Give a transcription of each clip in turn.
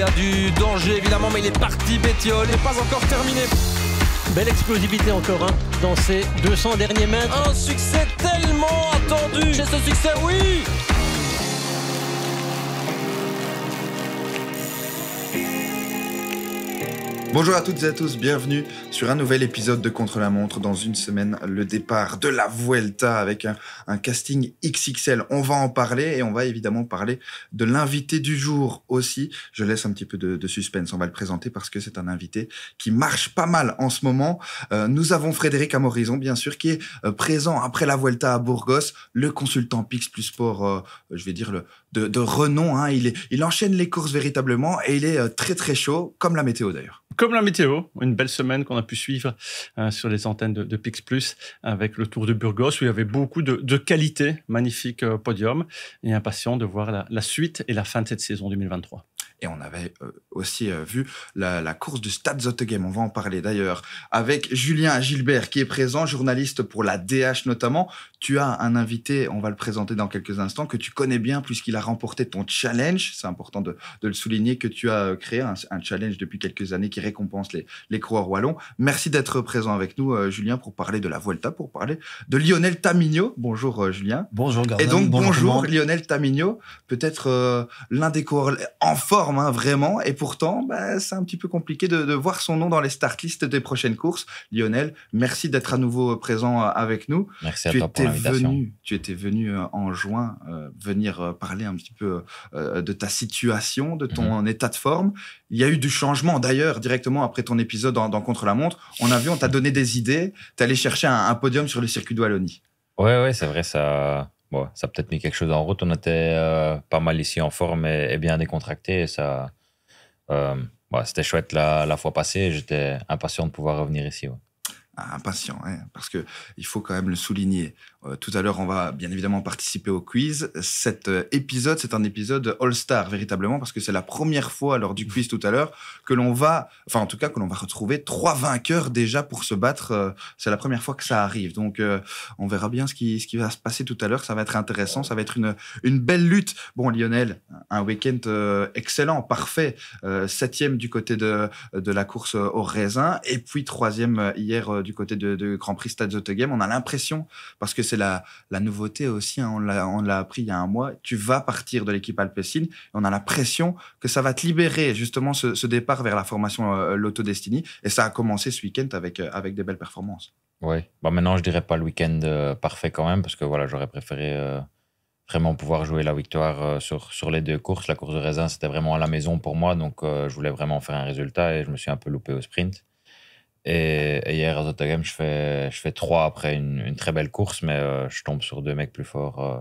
Il y a du danger évidemment, mais il est parti, Bétiol, il n'est pas encore terminé. Belle explosivité encore hein, dans ces 200 derniers mètres. Un succès tellement attendu. J'ai ce succès, oui Bonjour à toutes et à tous, bienvenue sur un nouvel épisode de Contre la Montre. Dans une semaine, le départ de la Vuelta avec un, casting XXL. On va en parler et on va évidemment parler de l'invité du jour aussi. Je laisse un petit peu de, suspense, on va le présenter parce que c'est un invité qui marche pas mal en ce moment. Euh, nous avons Frédéric Amorison, bien sûr, qui est euh, présent après la Vuelta à Burgos, le consultant Pix plus Sport, euh, je vais dire, le, de, renom. Hein. il enchaîne les courses véritablement et il est très très chaud, comme la météo d'ailleurs comme la météo, une belle semaine qu'on a pu suivre euh, sur les antennes de, Pix Plus avec le Tour de Burgos où il y avait beaucoup de, qualité, magnifique euh, podium et impatient de voir la suite et la fin de cette saison 2023. Et on avait euh, aussi euh, vu la, la course du Stade Game, on va en parler d'ailleurs, avec Julien Gilbert qui est présent, journaliste pour la DH notamment. Tu as un invité, on va le présenter dans quelques instants, que tu connais bien puisqu'il a remporté ton challenge. C'est important de, de, le souligner que tu as euh, créé un, challenge depuis quelques années qui récompense les, les coureurs wallons. Merci d'être présent avec nous, Julien, pour parler de la Vuelta, pour parler de Lionel Tamigno. Bonjour, Julien. Bonjour, Gardin. Et donc, bonjour, Lionel Tamigno, peut-être l'un des coureurs en forme vraiment. Et pourtant, bah, c'est un petit peu compliqué de, voir son nom dans les start lists des prochaines courses. Lionel, merci d'être à nouveau euh, présent euh, avec nous. Merci tu à toi étais pour venu, Tu étais venu euh, en juin venir parler un petit peu de ta situation, de ton mhm. état de forme. Il y a eu du changement d'ailleurs directement après ton épisode dans, Contre la montre. On a vu, on t'a donné des idées. T'es allé chercher un, podium sur le circuit de Wallonie. Ouais, ouais, c'est vrai ça ça a peut-être mis quelque chose en route. On était euh, pas mal ici en forme et, bien décontracté. ça, euh, c'était chouette la, fois passée. J'étais impatient de pouvoir revenir ici. Ah, impatient, hein, parce que il faut quand même le souligner. Euh, tout à l'heure, on va bien évidemment participer au quiz. Cet euh, épisode, c'est un épisode all-star, véritablement, parce que c'est la première fois lors du quiz tout à l'heure que l'on va, enfin en tout cas, que l'on va retrouver trois vainqueurs déjà pour se battre. Euh, c'est la première fois que ça arrive. Donc, on verra bien ce qui, ce qui va se passer tout à l'heure. Ça va être intéressant, ça va être une, une belle lutte. Bon, Lionel, un week-end excellent, parfait. septième du côté de, de la course au raisin, et puis troisième hier du côté de, de Grand Prix Stade Game. On a l'impression, parce que c'est la, nouveauté aussi. Hein. on l'a, appris il y a un mois. Tu vas partir de l'équipe Alpecin. Et on a la pression que ça va te libérer justement ce, départ vers la formation euh, l'auto Destiny. Et ça a commencé ce week-end avec, euh, des belles performances. Oui. bah maintenant, je dirais pas le week-end euh, parfait quand même, parce que voilà, j'aurais préféré vraiment pouvoir jouer la victoire sur, sur les deux courses. La course de raisin, c'était vraiment à la maison pour moi, donc je voulais vraiment faire un résultat et je me suis un peu loupé au sprint. Et, hier à Zotagame, je fais, je fais 3 après une, très belle course, mais euh, je tombe sur deux mecs plus forts euh,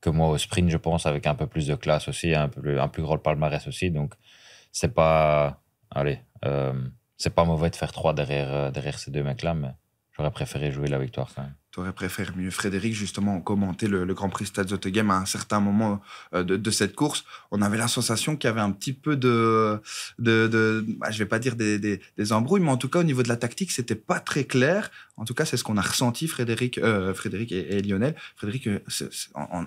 que moi au sprint, je pense, avec un peu plus de classe aussi, un, peu, un plus gros palmarès aussi. Donc, c'est pas. Allez, euh, c'est pas mauvais de faire 3 derrière, derrière ces deux mecs-là, mais j'aurais préféré jouer la victoire quand même tu aurais préféré mieux. Frédéric, justement, commenter le, Grand Prix Stade game à un certain moment euh, de, de, cette course. On avait la sensation qu'il y avait un petit peu de, de, de bah, je vais pas dire des, des, des, embrouilles, mais en tout cas, au niveau de la tactique, c'était pas très clair. En tout cas, c'est ce qu'on a ressenti, Frédéric, euh, Frédéric et, Lionel. Frédéric, euh,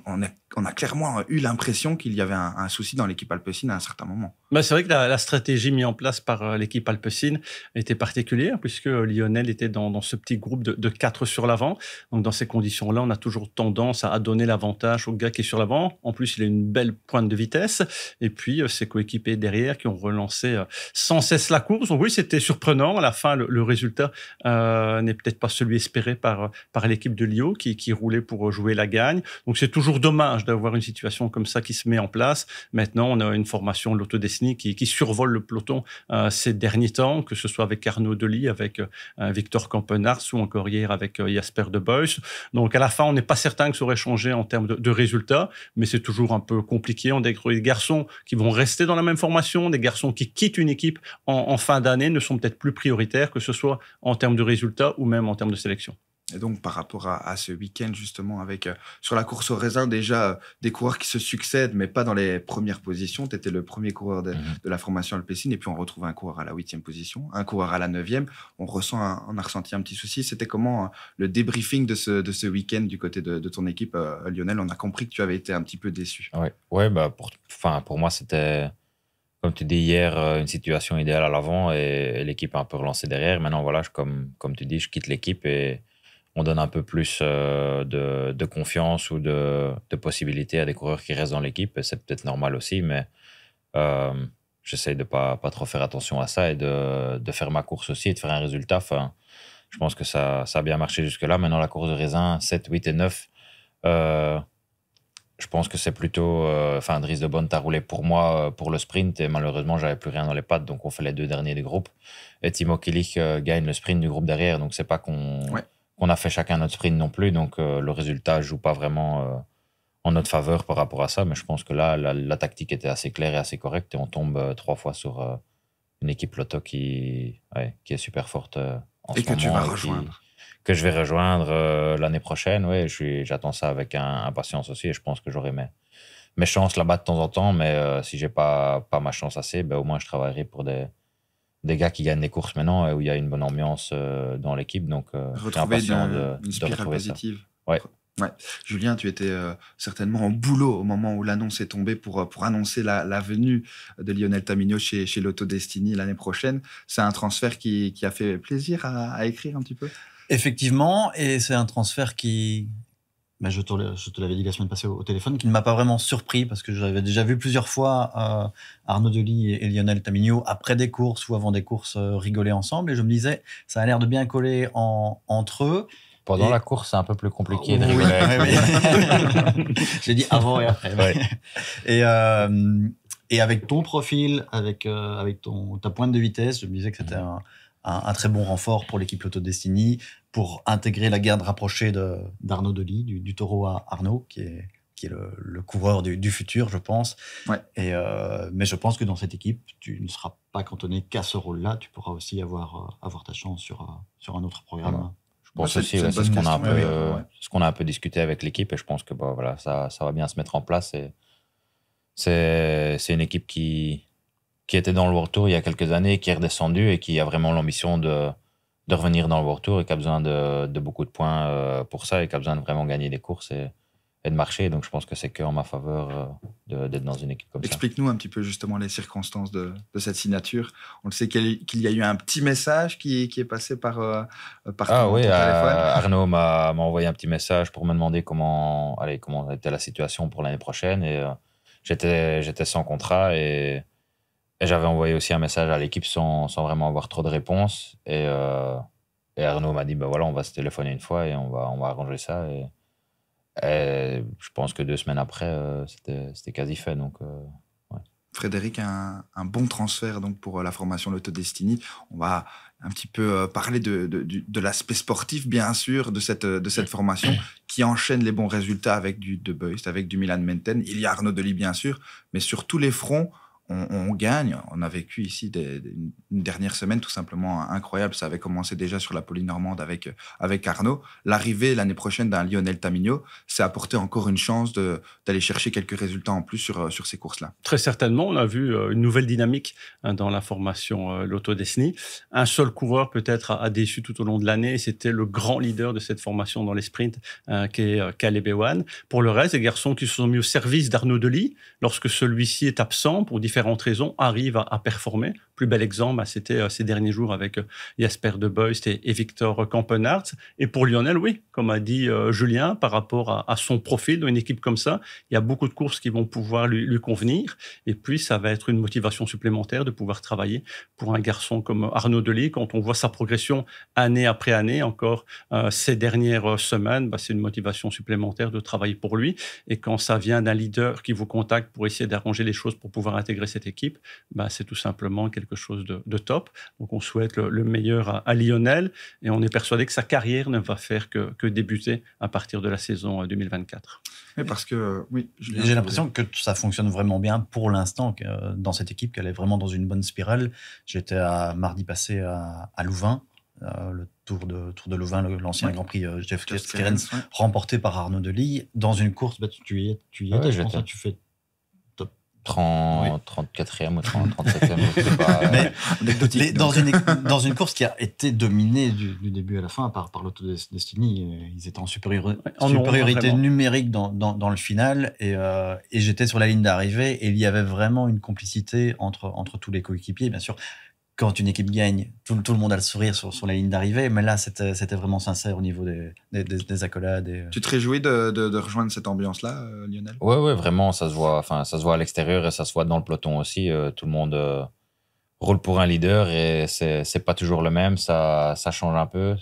on, est, on, a clairement eu l'impression qu'il y avait un, souci dans l'équipe Alpecin à un certain moment. Bah, c'est vrai que la, stratégie mise en place par euh, l'équipe Alpecin était particulière puisque Lionel était dans, ce petit groupe de, de quatre sur l'avant. Donc dans ces conditions-là, on a toujours tendance à, donner l'avantage au gars qui est sur l'avant. En plus, il a une belle pointe de vitesse. Et puis euh, ses coéquipiers derrière qui ont relancé euh, sans cesse la course. oui, c'était surprenant. À la fin, le, résultat n'est peut-être pas celui espéré par par l'équipe de Lio qui, qui roulait pour jouer la gagne. Donc c'est toujours dommage d'avoir une situation comme ça qui se met en place. Maintenant, on a une formation de l'autodécision qui, qui survolent le peloton euh, ces derniers temps, que ce soit avec Arnaud Delis, avec euh, Victor Campenars ou encore hier avec euh, Jasper De Bois. Donc à la fin, on n'est pas certain que ça aurait changé en termes de, résultats, mais c'est toujours un peu compliqué. On a des garçons qui vont rester dans la même formation, des garçons qui quittent une équipe en, en fin d'année ne sont peut-être plus prioritaires, que ce soit en termes de résultats ou même en termes de sélection. Et donc, par rapport à, ce week-end, justement, avec euh, sur la course au raisin, déjà euh, des coureurs qui se succèdent, mais pas dans les premières positions. Tu étais le premier coureur mhm. de, la formation alpécine, et puis on retrouve un coureur à la huitième position, un coureur à la neuvième. On ressent, on a ressenti un petit souci. C'était comment euh, le débriefing de ce, de ce week-end du côté de, ton équipe, Lionel On a compris que tu avais été un petit peu déçu. Ah ouais, ouais bah pour, pour moi, c'était, comme tu dis hier, une situation idéale à l'avant et, l'équipe a un peu relancé derrière. Maintenant, voilà, je, comme, comme tu dis, je quitte l'équipe et on donne un peu plus euh, de, confiance ou de, possibilités à des coureurs qui restent dans l'équipe. c'est peut-être normal aussi, mais euh, j'essaye de ne pas, pas trop faire attention à ça et de, faire ma course aussi et de faire un résultat. Enfin, je pense que ça, ça a bien marché jusque-là. Maintenant, la course de raisin 7, 8 et 9, euh, je pense que c'est plutôt. Enfin, Dries de Bonne t'a roulé pour moi pour le sprint et malheureusement, j'avais plus rien dans les pattes. Donc, on fait les deux derniers des groupes. Et Timo Kilich gagne le sprint du groupe derrière. Donc, c'est pas qu'on qu'on a fait chacun notre sprint non plus. Donc euh, le résultat joue pas vraiment euh, en notre faveur par rapport à ça. Mais je pense que là, la, tactique était assez claire et assez correcte. Et on tombe euh, trois fois sur une équipe Lotto qui, qui est super forte en et que Tu vas rejoindre. que je vais rejoindre l'année prochaine. oui. J'attends ça avec impatience aussi. Et je pense que j'aurai mes, mes chances là-bas de temps en temps. Mais si j'ai pas, pas ma chance assez, ben, au moins je travaillerai pour des des gars qui gagnent des courses maintenant et euh, où il y a une bonne ambiance euh, dans l'équipe. Donc, euh, retrouver j'ai de, une spirale positive. Ça. Julien, tu étais certainement en boulot au moment où l'annonce est tombée pour, pour annoncer la, la venue de Lionel Tamino chez, chez Lotto Destiny l'année prochaine. C'est un transfert qui, qui, a fait plaisir à, à écrire un petit peu Effectivement, et c'est un transfert qui, bah, je te l'avais dit la semaine passée au, téléphone, qui ne m'a pas vraiment surpris parce que j'avais déjà vu plusieurs fois euh, Arnaud Delis et, Lionel Tamigno après des courses ou avant des courses euh, rigoler ensemble et je me disais ça a l'air de bien coller entre eux. Pendant la course, c'est un peu plus compliqué ah de Oui, J'ai dit avant et après. Euh, et, avec ton profil, avec, avec ton, ta pointe de vitesse, je me disais que c'était mm. un, un, très bon renfort pour l'équipe Lotto Destiny pour intégrer la garde rapprochée d'Arnaud de, du, du, taureau à Arnaud, qui est, qui est le, coureur du, futur, je pense. Et, euh, mais je pense que dans cette équipe, tu ne seras pas cantonné qu'à ce rôle-là. Tu pourras aussi avoir, euh, avoir ta chance sur, euh, sur un autre programme. Je pense aussi, c'est ce qu'on a, peu ce qu'on a, un peu discuté avec l'équipe et je pense que bah, voilà, ça, ça va bien se mettre en place. Et c'est une équipe qui, qui était dans le retour Tour il y a quelques années, qui est redescendue et qui a vraiment l'ambition de de revenir dans le retour et qui a besoin de, beaucoup de points euh, pour ça et qui a besoin de vraiment gagner des courses et, de marcher. Donc je pense que c'est que en ma faveur euh, d'être dans une équipe comme ça. Explique-nous un petit peu justement les circonstances de, cette signature. On le sait qu'il y a eu un petit message qui, qui est passé par, euh, par ah, oui, Arnaud m'a envoyé un petit message pour me demander comment, allez, comment était la situation pour l'année prochaine. Et j'étais sans contrat et et j'avais envoyé aussi un message à l'équipe sans, sans, vraiment avoir trop de réponses. Et, euh, et Arnaud m'a dit, ben voilà, on va se téléphoner une fois et on va, on va arranger ça. Et, je pense que deux semaines après, euh, c'était quasi fait. Donc, euh, Frédéric, un, un, bon transfert donc pour la formation L'Autodestiny. On va un petit peu parler de, de, de l'aspect sportif, bien sûr, de cette, de cette formation qui enchaîne les bons résultats avec du De Beust, avec du Milan Menten. Il y a Arnaud Delis, bien sûr, mais sur tous les fronts, on, gagne. On a vécu ici une dernière semaine tout simplement incroyable. Ça avait commencé déjà sur la Polynormande avec, avec Arnaud. L'arrivée l'année prochaine d'un Lionel ça c'est apporté encore une chance d'aller chercher quelques résultats en plus sur, sur ces courses-là. Très certainement, on a vu euh, une nouvelle dynamique hein, dans la formation euh, Lotto Destiny. Un seul coureur peut-être a, déçu tout au long de l'année. C'était le grand leader de cette formation dans les sprints, hein, qui est euh, Caleb Pour le reste, les garçons qui se sont mis au service d'Arnaud Delis lorsque celui-ci est absent pour différents différentes raisons, arrivent à, à performer plus bel exemple, bah, c'était euh, ces derniers jours avec euh, Jasper De Beust et, Victor Campenart. Et pour Lionel, oui, comme a dit euh, Julien, par rapport à, son profil dans une équipe comme ça, il y a beaucoup de courses qui vont pouvoir lui, convenir. Et puis, ça va être une motivation supplémentaire de pouvoir travailler pour un garçon comme Arnaud Delis. Quand on voit sa progression année après année, encore ces dernières semaines, bah, c'est une motivation supplémentaire de travailler pour lui. Et quand ça vient d'un leader qui vous contacte pour essayer d'arranger les choses pour pouvoir intégrer cette équipe, bah, c'est tout simplement quelque quelque chose de, top. Donc on souhaite le, meilleur à, Lionel et on est persuadé que sa carrière ne va faire que, que débuter à partir de la saison 2024. Euh, Mais parce que, euh, oui, j'ai l'impression que ça fonctionne vraiment bien pour l'instant euh, dans cette équipe, qu'elle est vraiment dans une bonne spirale. J'étais mardi passé à, Louvain, le Tour de, Tour de Louvain, l'ancien Grand Prix Jeff Kesterens, remporté par Arnaud Delis, dans une course, bah, tu, tu y, tu ah hein, tu fais 34e ou 37e, je sais dans, une, dans une course qui a été dominée du, début à la fin par, par l'autodestiny, euh, ils étaient en, en supériorité numérique dans, dans, le final et, euh, et j'étais sur la ligne d'arrivée et il y avait vraiment une complicité entre, entre tous les coéquipiers, bien sûr quand une équipe gagne, tout, le monde a le sourire sur, sur la ligne d'arrivée. Mais là, c'était vraiment sincère au niveau des, accolades. Euh. Tu te réjouis de, rejoindre cette ambiance-là, euh, Lionel Oui, ouais, vraiment. Ça se voit, enfin, ça se voit à l'extérieur et ça se voit dans le peloton aussi. Euh, tout le monde roule pour un leader et c'est pas toujours le même. Ça, ça change un peu.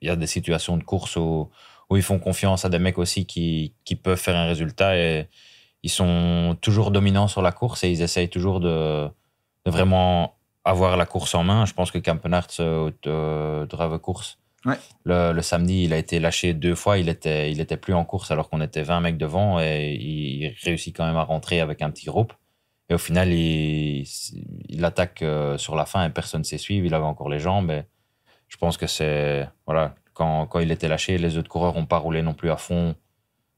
Il y a des situations de course où, ils font confiance à des mecs aussi qui, peuvent faire un résultat et ils sont toujours dominants sur la course et ils essayent toujours de, de vraiment avoir la course en main. Je pense que Kampenhardt se euh, drive course. Le, samedi, il a été lâché deux fois. Il était, il était plus en course alors qu'on était 20 mecs devant et il, réussit quand même à rentrer avec un petit groupe. Et au final, il, il attaque euh, sur la fin et personne ne s'est suivi. Il avait encore les jambes. Et je pense que c'est. Voilà, quand, quand, il était lâché, les autres coureurs n'ont pas roulé non plus à fond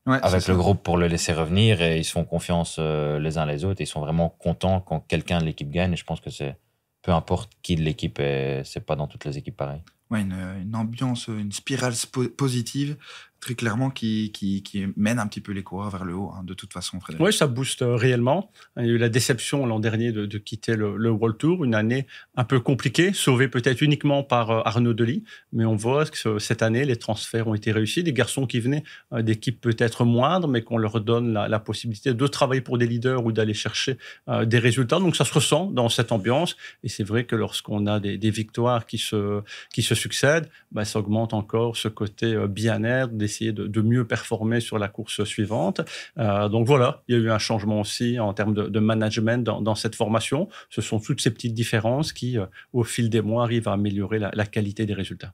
avec le groupe pour le laisser revenir et ils se font confiance euh, les uns les autres. ils sont vraiment contents quand quelqu'un de l'équipe gagne. je pense que c'est peu importe qui de l'équipe, c'est pas dans toutes les équipes pareil une, ambiance, une spirale positive très clairement qui, qui, qui, mène un petit peu les coureurs vers le haut, hein, de toute façon, Frédéric. Oui, ça booste euh, réellement. Il y a eu la déception l'an dernier de, quitter le, World Tour, une année un peu compliquée, sauvée peut-être uniquement par euh, Arnaud Delis, mais on voit que cette année, les transferts ont été réussis. Des garçons qui venaient euh, d'équipes peut-être moindres, mais qu'on leur donne la, possibilité de travailler pour des leaders ou d'aller chercher des résultats. Donc ça se ressent dans cette ambiance. Et c'est vrai que lorsqu'on a des, des victoires qui se, qui se succède, bah, ça augmente encore ce côté euh, bien-être, d'essayer de, mieux performer sur la course suivante. Euh, donc voilà, il y a eu un changement aussi en termes de, management dans, cette formation. Ce sont toutes ces petites différences qui, euh, au fil des mois, arrivent à améliorer la, qualité des résultats.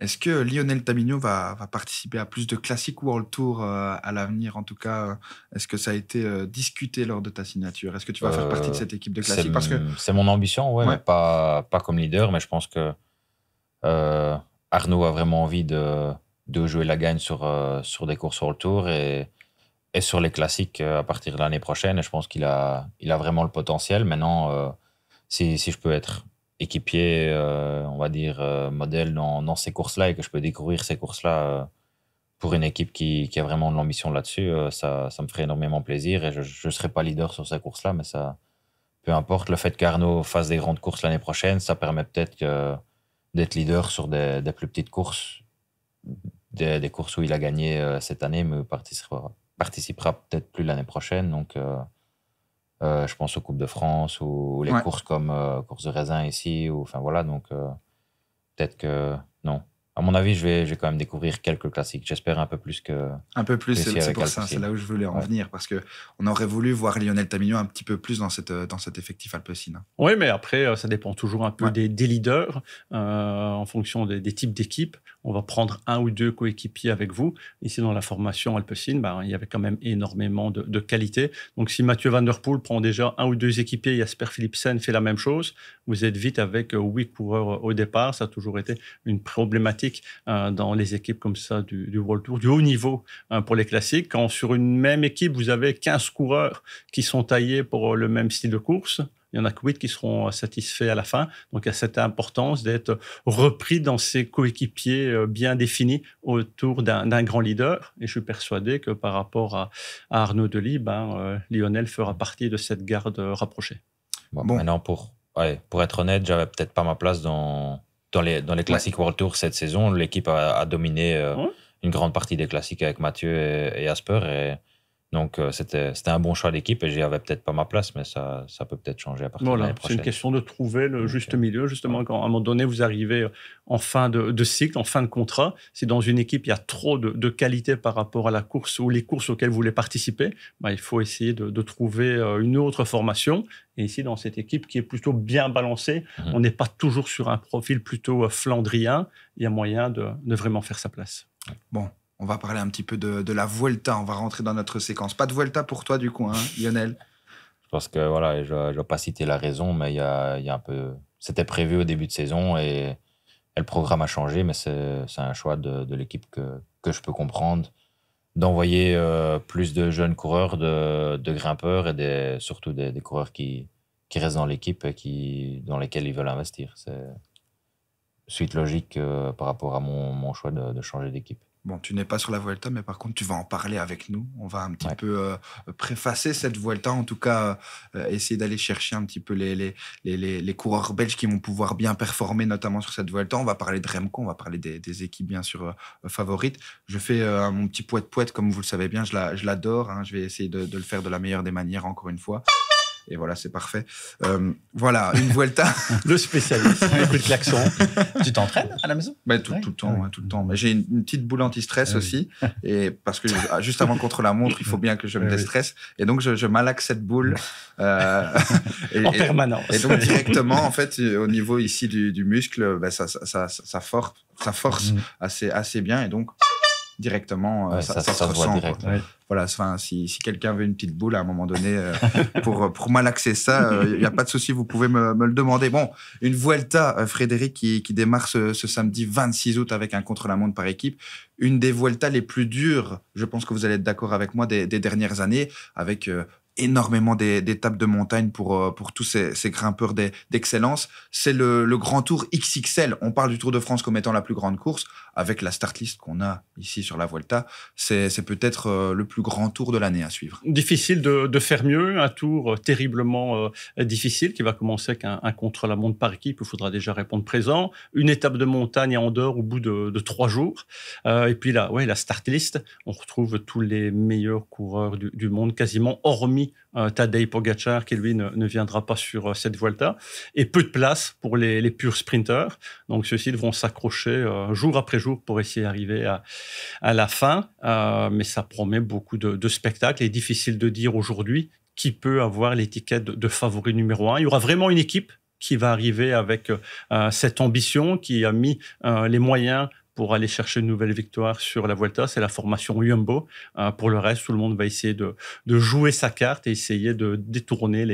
Est-ce que Lionel Tamino va, participer à plus de classiques World Tour à l'avenir En tout cas, est-ce que ça a été discuté lors de ta signature Est-ce que tu vas faire partie de cette équipe de classiques Parce que c'est mon ambition, ouais, pas pas comme leader, mais je pense que euh, Arnaud a vraiment envie de, jouer la gagne sur, euh, des courses au tour et, et sur les classiques euh, à partir de l'année prochaine. Et je pense qu'il a, il a vraiment le potentiel. Maintenant, si, si, je peux être équipier, on va dire, modèle dans, dans ces courses-là et que je peux découvrir ces courses-là pour une équipe qui, a vraiment de l'ambition là-dessus, ça, me ferait énormément plaisir. Et je ne serai pas leader sur ces courses-là, mais ça, peu importe. Le fait qu'Arnaud fasse des grandes courses l'année prochaine, ça permet peut-être que d'être leader sur des, plus petites courses, des, courses où il a gagné euh, cette année, mais participera, participera peut-être plus l'année prochaine. Donc, euh, euh, je pense aux Coupes de France ou, les courses comme Course de raisin ici. Enfin, voilà, donc peut-être que non à mon avis, je vais, quand même découvrir quelques classiques. J'espère un peu plus que. Un peu plus, c'est pour ça, c'est là où je voulais en venir, parce qu'on aurait voulu voir Lionel Tamignon un petit peu plus dans, cette, dans cet effectif Alpecine. Hein. Oui, mais après, euh, ça dépend toujours un peu des, leaders, euh, en fonction des, des types d'équipes on va prendre un ou deux coéquipiers avec vous. Ici, dans la formation Alpecin, ben, il y avait quand même énormément de, qualité. Donc, si Mathieu Van Der Poel prend déjà un ou deux équipiers, Jasper Philipsen fait la même chose, vous êtes vite avec euh, huit coureurs euh, au départ. Ça a toujours été une problématique euh, dans les équipes comme ça du, World Tour, du haut niveau hein, pour les classiques. Quand sur une même équipe, vous avez 15 coureurs qui sont taillés pour le même style de course, il y en a que 8 qui seront euh, satisfaits à la fin. Donc, il y a cette importance d'être repris dans ces coéquipiers euh, bien définis autour d'un grand leader. Et je suis persuadé que par rapport à, Arnaud Delis, ben, euh, Lionel fera partie de cette garde rapprochée. Maintenant, pour, pour être honnête, j'avais peut-être pas ma place dans, dans les, dans les classiques World Tour cette saison. L'équipe a, dominé une grande partie des classiques avec Mathieu et, et Asper. Et donc, euh, c'était un bon choix d'équipe et j'y avais peut-être pas ma place, mais ça, peut peut-être changer à partir de l'année prochaine. C'est une question de trouver le juste euh, milieu. Justement, quand à un moment donné, vous arrivez euh, en fin de, cycle, en fin de contrat, si dans une équipe, il y a trop de, qualité par rapport à la course ou les courses auxquelles vous voulez participer, bah, il faut essayer de, trouver une autre formation et ici, dans cette équipe qui est plutôt bien balancée, mhm. on n'est pas toujours sur un profil plutôt flandrien. Il y a moyen de, de vraiment faire sa place. Bon, on va parler un petit peu de, la Vuelta. On va rentrer dans notre séquence. Pas de Vuelta pour toi, du coup, hein, Lionel Je pense que, voilà, je ne vais pas citer la raison, mais il y a, un peu. C'était prévu au début de saison et, le programme a changé, mais c'est un choix de, l'équipe que, que, je peux comprendre d'envoyer euh, plus de jeunes coureurs, de, grimpeurs et des, surtout des, coureurs qui, qui restent dans l'équipe et qui, dans lesquels ils veulent investir. C'est suite logique euh, par rapport à mon, choix de changer d'équipe. Bon, tu n'es pas sur la Vuelta, mais par contre, tu vas en parler avec nous. On va un petit peu euh, préfacer cette Vuelta, en tout cas, euh, essayer d'aller chercher un petit peu les les, les, les, coureurs belges qui vont pouvoir bien performer, notamment sur cette Vuelta. On va parler de Remco, on va parler des, équipes bien sûr euh, favorites. Je fais mon petit poète-poète, comme vous le savez bien, je l'adore. je, hein. je vais essayer de le faire de la meilleure des manières, encore une fois. Et voilà, c'est parfait. Euh, voilà, une Vuelta. le spécialiste, Écoute, klaxon. tu t'entraînes à la maison bah, tout, le temps, tout le temps. Mais j'ai une, petite boule anti-stress ah aussi. Et parce que ah, juste avant contre la montre, il faut bien que je me ah déstresse. Et donc, je, je malaxe cette boule. Euh, et, en permanence. Et, donc, directement, en fait, euh, au niveau ici du, muscle, bah, ça, force mm. assez, assez bien. Et donc, directement, euh, ça, se, Direct, Voilà, si, si quelqu'un veut une petite boule à un moment donné euh, pour, euh, pour malaxer ça, il n'y a pas de souci, vous pouvez me, le demander. Bon, une Vuelta, Frédéric, qui, démarre ce, samedi 26 août avec un contre-la-montre par équipe. Une des Vuelta les plus dures, je pense que vous allez être d'accord avec moi, des, des dernières années, avec énormément d'étapes de montagne pour, euh, pour tous ces, grimpeurs d'excellence. C'est le, grand tour XXL. On parle du Tour de France comme étant la plus grande course. Avec la startlist qu'on a ici sur la Vuelta. c'est peut-être euh, le plus grand tour de l'année à suivre. Difficile de, faire mieux. Un tour euh, terriblement difficile qui va commencer avec un, contre-la-montre par équipe. Il faudra déjà répondre présent. Une étape de montagne en dehors au bout de, trois jours. et puis là, ouais, la startlist, on retrouve tous les meilleurs coureurs du monde, quasiment hormis tadei euh, Tadej Pogacar, qui lui ne, viendra pas sur euh, cette Vuelta, et peu de place pour les, purs sprinters. Donc ceux-ci vont s'accrocher euh, jour après jour pour essayer d'arriver à, la fin, mais ça promet beaucoup de, de spectacles. et difficile de dire aujourd'hui qui peut avoir l'étiquette de, favori numéro un. Il y aura vraiment une équipe qui va arriver avec cette ambition, qui a mis les moyens pour aller chercher une nouvelle victoire sur la Vuelta, c'est la formation Jumbo. Euh, pour le reste, tout le monde va essayer de, jouer sa carte et essayer de détourner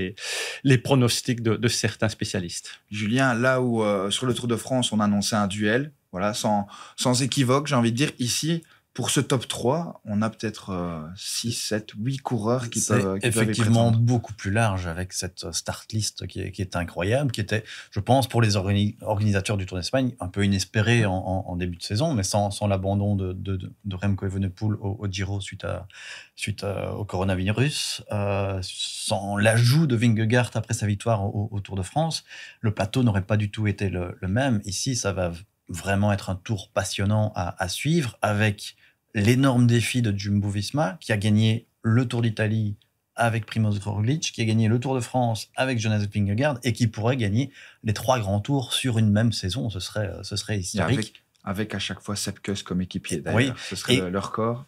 les, pronostics de, certains spécialistes. Julien, là où euh, sur le Tour de France, on annonçait un duel, voilà, sans, sans équivoque, j'ai envie de dire, ici, pour ce top 3, on a peut-être 6, 7, 8 coureurs qui peuvent. Qui effectivement beaucoup plus large avec cette euh, start list qui est, incroyable, qui était, je pense, pour les organisateurs du Tour d'Espagne, un peu inespéré en, début de saison, mais sans, l'abandon de, Remco Evenepoel au, Giro suite, à, suite euh, au coronavirus, euh, sans l'ajout de Vingegaard après sa victoire au, Tour de France, le plateau n'aurait pas du tout été le, même. Ici, ça va vraiment être un tour passionnant à, à suivre avec l'énorme défi de Jumbo Visma, qui a gagné le Tour d'Italie avec Primoz Roglic, qui a gagné le Tour de France avec Jonas Vingegaard et qui pourrait gagner les trois grands tours sur une même saison. Ce serait, euh, ce serait historique. Avec, à chaque fois Sepkus comme équipier, d'ailleurs. Ce serait leur corps.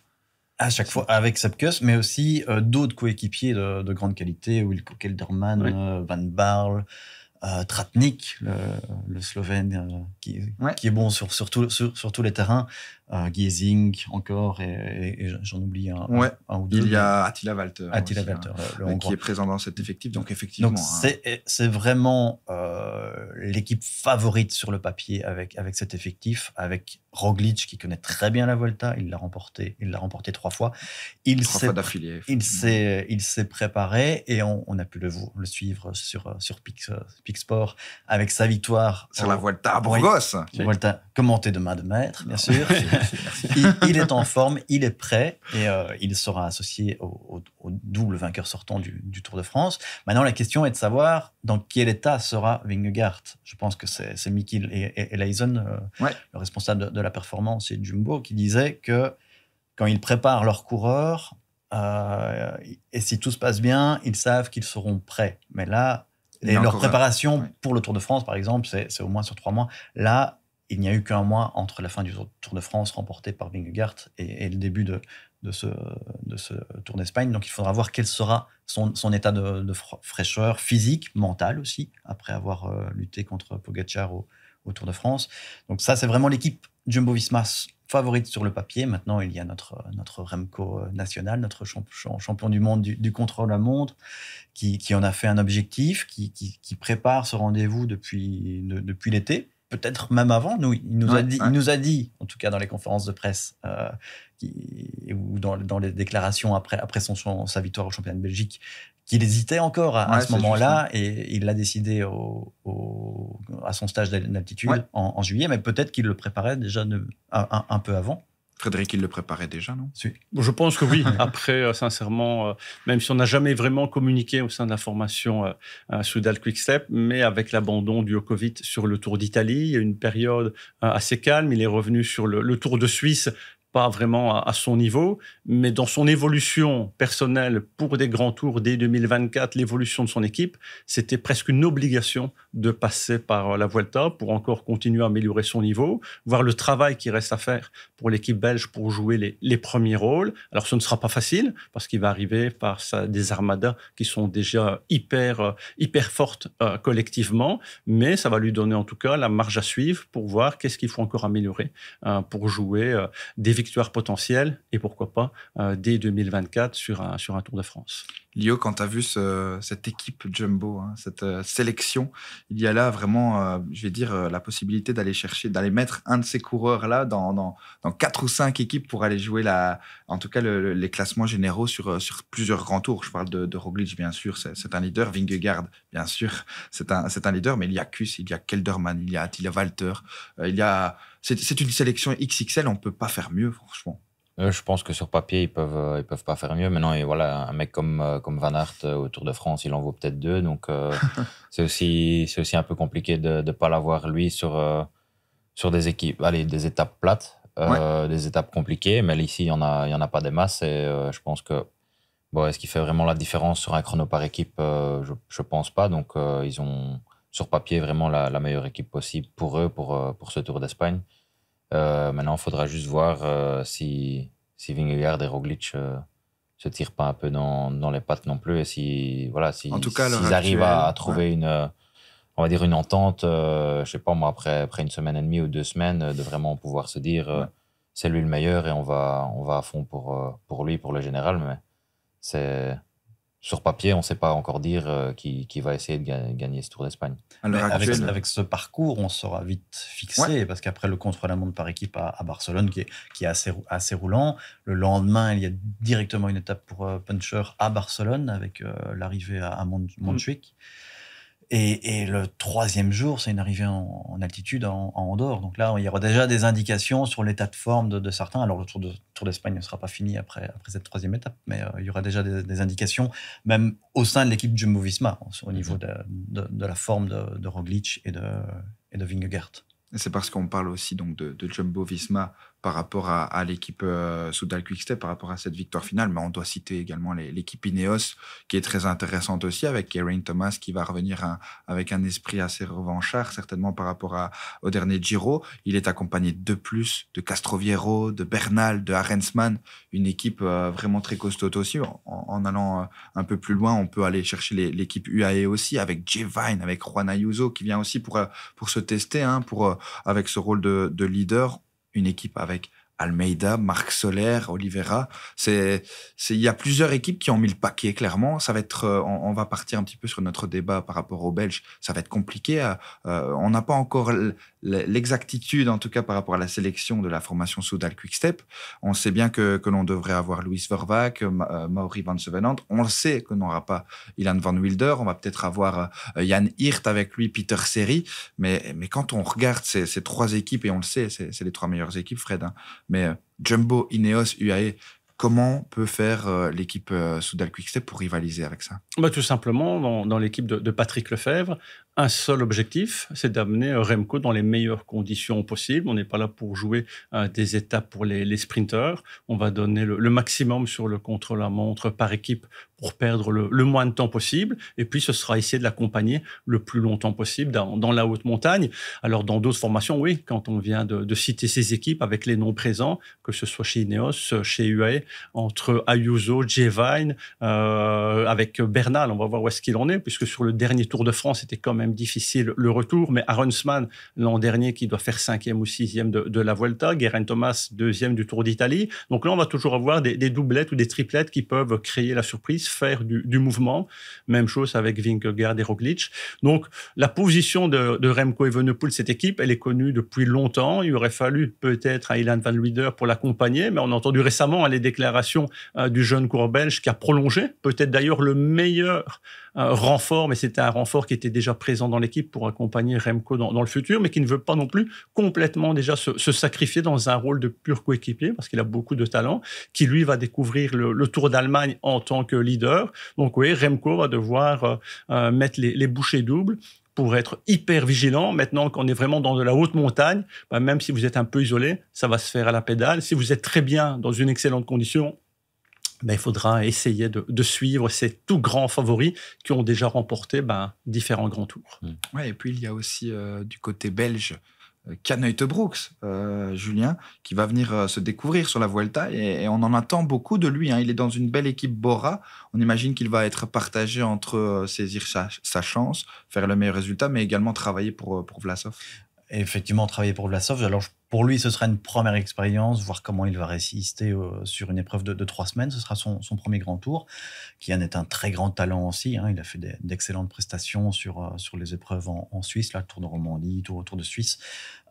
À chaque fois avec Sepkus, mais aussi euh, d'autres coéquipiers de, grande qualité, Wilco Kelderman, euh, Van Barl, Tratnik, le, Slovène, qui, est bon sur, sur tous les terrains. Euh, Gazing Giesing encore, et, j'en oublie un, ou deux. Il y a Attila Walter. Attila hein, euh, qui est présent dans cet effectif. Donc, effectivement. Hein. C'est vraiment euh, l'équipe favorite sur le papier avec, avec cet effectif, avec Roglic qui connaît très bien la Volta. Il l'a remporté, il l'a remporté trois fois. Il trois fois d'affilée. Il s'est, préparé et on, a pu le, le suivre sur, sur Pix, Pixport avec sa victoire. Sur la Volta à Bourgos. Oui, Volta commenté de main de maître, bien ah. sûr. il, est en forme, il est prêt et euh, il sera associé au, double vainqueur sortant du, Tour de France. Maintenant, la question est de savoir dans quel état sera Vingegaard. Je pense que c'est Mikkel et, et, euh, le responsable de, la performance et Jumbo, qui disait que quand ils préparent leurs coureurs, euh, et si tout se passe bien, ils savent qu'ils seront prêts. Mais là, leur préparation pour le Tour de France, par exemple, c'est au moins sur trois mois. Là, il n'y a eu qu'un mois entre la fin du Tour de France remporté par Vingegaard et, le début de, ce, Tour d'Espagne. Donc il faudra voir quel sera son, état de, fraîcheur physique, mentale aussi, après avoir euh, lutté contre Pogacar au, Tour de France. Donc ça, c'est vraiment l'équipe Jumbo-Visma favorite sur le papier. Maintenant, il y a notre, notre Remco euh, national, notre champion, du monde du, contrôle à montre, qui, en a fait un objectif, qui, prépare ce rendez-vous depuis, depuis l'été peut-être même avant nous. Il nous, a dit, il nous a dit, en tout cas dans les conférences de presse euh, ou dans, les déclarations après, après son, sa victoire au championnat de Belgique, qu'il hésitait encore à, ce moment-là et il l'a décidé à son stage d'altitude en, juillet, mais peut-être qu'il le préparait déjà un peu avant. Frédéric, il le préparait déjà, non Je pense que oui. Après, euh, sincèrement, euh, même si on n'a jamais vraiment communiqué au sein de la formation euh, Soudal Quickstep, mais avec l'abandon du Covid sur le Tour d'Italie, il y a une période assez calme. Il est revenu sur le Tour de Suisse vraiment à, son niveau, mais dans son évolution personnelle pour des grands tours dès 2024, l'évolution de son équipe, c'était presque une obligation de passer par euh, la Vuelta pour encore continuer à améliorer son niveau, voir le travail qui reste à faire pour l'équipe belge pour jouer les, premiers rôles. Alors ce ne sera pas facile parce qu'il va arriver par des armadas qui sont déjà hyper, euh, hyper fortes euh, collectivement, mais ça va lui donner en tout cas la marge à suivre pour voir qu'est-ce qu'il faut encore améliorer pour jouer des victoires potentielle et pourquoi pas euh, dès 2024 sur un, sur un Tour de France. Lio, quand tu as vu cette équipe jumbo, hein, cette euh, sélection, il y a là vraiment, euh, je vais dire, la possibilité d'aller chercher, d'aller mettre un de ces coureurs-là dans, dans, quatre ou cinq équipes pour aller jouer, la, en tout cas, les classements généraux sur, sur plusieurs grands tours. Je parle de, de Roglic, bien sûr, c'est un leader. Vingegaard, bien sûr, c'est un, un leader. Mais il y a Kuss, il y a Kelderman, il y a Attila Walter, il y a c'est une sélection XXL, on ne peut pas faire mieux, franchement. Euh, je pense que sur papier, ils peuvent, euh, ils peuvent pas faire mieux. Maintenant, et voilà, un mec comme, euh, comme Van Aert au Tour de France, il en vaut peut-être deux. Donc, c'est aussi, c'est aussi un peu compliqué de ne pas l'avoir lui sur, sur des équipes, allez, des étapes plates, des étapes compliquées. Mais ici, il y en a, il y en a pas des masses. Et je pense que, bon, est-ce qu'il fait vraiment la différence sur un chrono par équipe je, ne pense pas. Donc, ils ont, sur papier vraiment la, meilleure équipe possible pour eux, pour, euh, pour ce Tour d'Espagne. Euh, maintenant, il faudra juste voir euh, si, si Vingegaard et Roglic se tirent pas un peu dans, dans, les pattes non plus et si voilà si s'ils arrivent à, trouver une on va dire une entente, je sais pas moi après après une semaine et demie ou deux semaines de vraiment pouvoir se dire c'est lui le meilleur et on va on va à fond pour pour lui pour le général mais c'est sur papier, on ne sait pas encore dire euh, qui, va essayer de gagner ce Tour d'Espagne. Euh, avec, ce parcours, on sera vite fixé, parce qu'après le contre-la-montre par équipe à, Barcelone, qui est, qui est, assez, assez roulant, le lendemain, il y a directement une étape pour euh, Puncher à Barcelone, avec l'arrivée à, à mm. Montjuic. Et, le troisième jour, c'est une arrivée en, altitude en, Andorre. Donc là, il y aura déjà des indications sur l'état de forme de, certains. Alors le Tour d'Espagne ne sera pas fini après, après cette troisième étape, mais euh, il y aura déjà des, indications, même au sein de l'équipe Jumbo-Visma, au niveau mhm. de, la forme de, Roglic et de, et de Vingegaard. C'est parce qu'on parle aussi donc de, de Jumbo-Visma par rapport à, l'équipe euh, Soudal Quickstep, par rapport à cette victoire finale. Mais on doit citer également l'équipe Ineos, qui est très intéressante aussi, avec Erin Thomas qui va revenir avec un esprit assez revanchard, certainement par rapport au dernier Giro. Il est accompagné de plus, de Castroviero, de Bernal, de Arensman, une équipe euh, vraiment très costaud aussi. En, allant euh, un peu plus loin, on peut aller chercher l'équipe UAE aussi, avec Jay Vine, avec Juan Ayuso, qui vient aussi pour, euh, pour se tester, hein, pour, avec ce rôle de leader une équipe avec Almeida, Marc Soler, Oliveira. C'est, il y a plusieurs équipes qui ont mis le paquet clairement. Ça va être, euh, on, va partir un petit peu sur notre débat par rapport aux Belges. Ça va être compliqué. Euh, on n'a pas encore l'exactitude, en tout cas par rapport à la sélection de la formation Soudal Quickstep. On sait bien que, que l'on devrait avoir Louis Vervac, Maury euh, van Sevenant. On le sait que n'aura pas Ilan van Wilder. On va peut-être avoir Yann Hirt avec lui, Peter Seri. Mais, mais quand on regarde ces, trois équipes et on le sait, c'est les trois meilleures équipes, Fred. Hein, mais euh, Jumbo, Ineos, UAE, comment peut faire euh, l'équipe euh, Soudal Quickstep pour rivaliser avec ça bah, Tout simplement, dans, l'équipe de, Patrick Lefebvre, un seul objectif, c'est d'amener Remco dans les meilleures conditions possibles. On n'est pas là pour jouer des étapes pour les, sprinteurs. On va donner le, le maximum sur le contre-la-montre par équipe pour perdre le, moins de temps possible. Et puis, ce sera essayer de l'accompagner le plus longtemps possible dans, la haute montagne. Alors, dans d'autres formations, oui, quand on vient de, citer ces équipes avec les noms présents, que ce soit chez Ineos, chez UAE, entre Ayuso, Jevine, euh, avec Bernal, on va voir où est-ce qu'il en est, puisque sur le dernier Tour de France, c'était quand même difficile le retour. Mais Aronsman, l'an dernier, qui doit faire cinquième ou sixième de, la Vuelta, Guerin Thomas, deuxième du Tour d'Italie. Donc là, on va toujours avoir des doublettes ou des triplettes qui peuvent créer la surprise faire du, mouvement. Même chose avec Winkelgaard et Roglic. Donc, la position de, de Remco Evenepoel, cette équipe, elle est connue depuis longtemps. Il aurait fallu peut-être à Ilan Van Luider pour l'accompagner, mais on a entendu récemment hein, les déclarations euh, du jeune coureur belge qui a prolongé, peut-être d'ailleurs le meilleur renfort, mais c'était un renfort qui était déjà présent dans l'équipe pour accompagner Remco dans, le futur, mais qui ne veut pas non plus complètement déjà se, sacrifier dans un rôle de pur coéquipier, parce qu'il a beaucoup de talent, qui lui va découvrir le, Tour d'Allemagne en tant que leader. Donc oui, Remco va devoir euh, euh, mettre les, bouchées doubles pour être hyper vigilant. Maintenant qu'on est vraiment dans de la haute montagne, bah, même si vous êtes un peu isolé, ça va se faire à la pédale. Si vous êtes très bien dans une excellente condition, ben, il faudra essayer de, suivre ces tout grands favoris qui ont déjà remporté ben, différents grands tours. Mm. et puis il y a aussi euh, du côté belge euh, Canoïte Brooks, euh, Julien, qui va venir se découvrir sur la Vuelta et, on en attend beaucoup de lui. Hein. Il est dans une belle équipe Bora. On imagine qu'il va être partagé entre saisir sa, chance, faire le meilleur résultat, mais également travailler pour, pour Vlasov effectivement travailler pour Vlasov. Alors pour lui, ce sera une première expérience, voir comment il va résister euh, sur une épreuve de, trois semaines. Ce sera son, premier grand tour. Kian est un très grand talent aussi. Hein. Il a fait d'excellentes prestations sur, euh, sur les épreuves en, Suisse, là, Tour de Romandie, Tour, Tour de Suisse.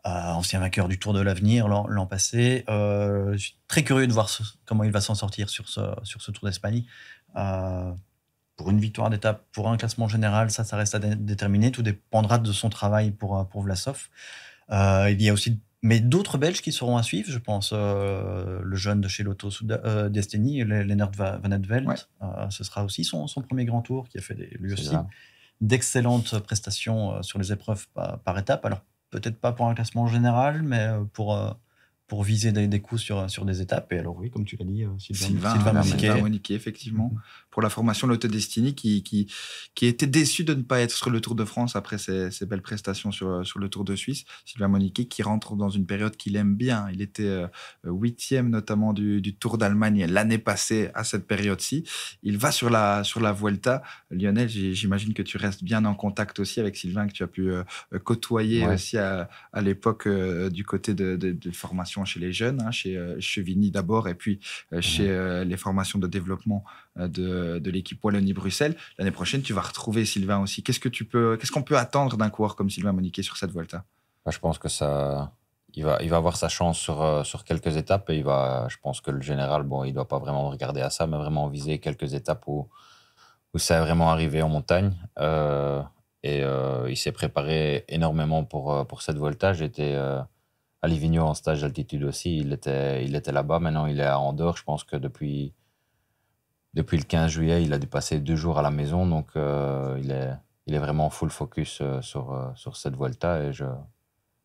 Euh, ancien vainqueur du Tour de l'Avenir l'an passé. je suis très curieux de voir comment il va s'en sortir sur ce, sur ce Tour d'Espagne pour une victoire d'étape, pour un classement général, ça, ça reste à déterminer. Tout dépendra de son travail pour, euh, pour Vlasov. Euh, il y a aussi mais d'autres Belges qui seront à suivre, je pense, euh, le jeune de chez Lotto euh, Destiny, Lennart Van Edveld, ce sera aussi son, son, premier grand tour, qui a fait des, lui aussi d'excellentes prestations sur les épreuves par, étape. Alors, peut-être pas pour un classement général, mais pour, pour viser des, des coups sur, sur des étapes. Et alors, oui, comme tu l'as dit, Sylvain, Sylvain, Sylvain, Sylvain Moniquet. effectivement. Mm-hmm pour la formation L'Autodestinée qui, était déçu de ne pas être sur le Tour de France après ses, belles prestations euh, sur, le Tour de Suisse. Sylvain Moniquet qui rentre dans une période qu'il aime bien. Il était euh, huitième notamment du, Tour d'Allemagne l'année passée à cette période-ci. Il va sur la, sur la Vuelta. Lionel, j'imagine que tu restes bien en contact aussi avec Sylvain, que tu as pu euh, côtoyer aussi à, l'époque du côté de, de, formation chez les jeunes, hein, chez Chevigny d'abord, et puis chez les formations de développement euh, de, l'équipe Wallonie-Bruxelles. L'année prochaine, tu vas retrouver Sylvain aussi. Qu'est-ce que tu peux, qu'est-ce qu'on peut attendre d'un coureur comme Sylvain Moniquet sur cette Volta Je pense que ça, il va, il va avoir sa chance sur, euh, sur quelques étapes et il va, je pense que le général, bon, il doit pas vraiment regarder à ça, mais vraiment viser quelques étapes où, où ça est vraiment arrivé en montagne. Euh, et il s'est préparé énormément pour, pour cette Volta. J'étais à Livigno en stage d'altitude aussi. Il était, il était là-bas. Maintenant, il est à Andorre. Je pense que depuis, depuis le 15 juillet, il a dû passer deux jours à la maison, donc euh, il, est, il est vraiment full focus euh, sur, euh, sur cette Volta et je,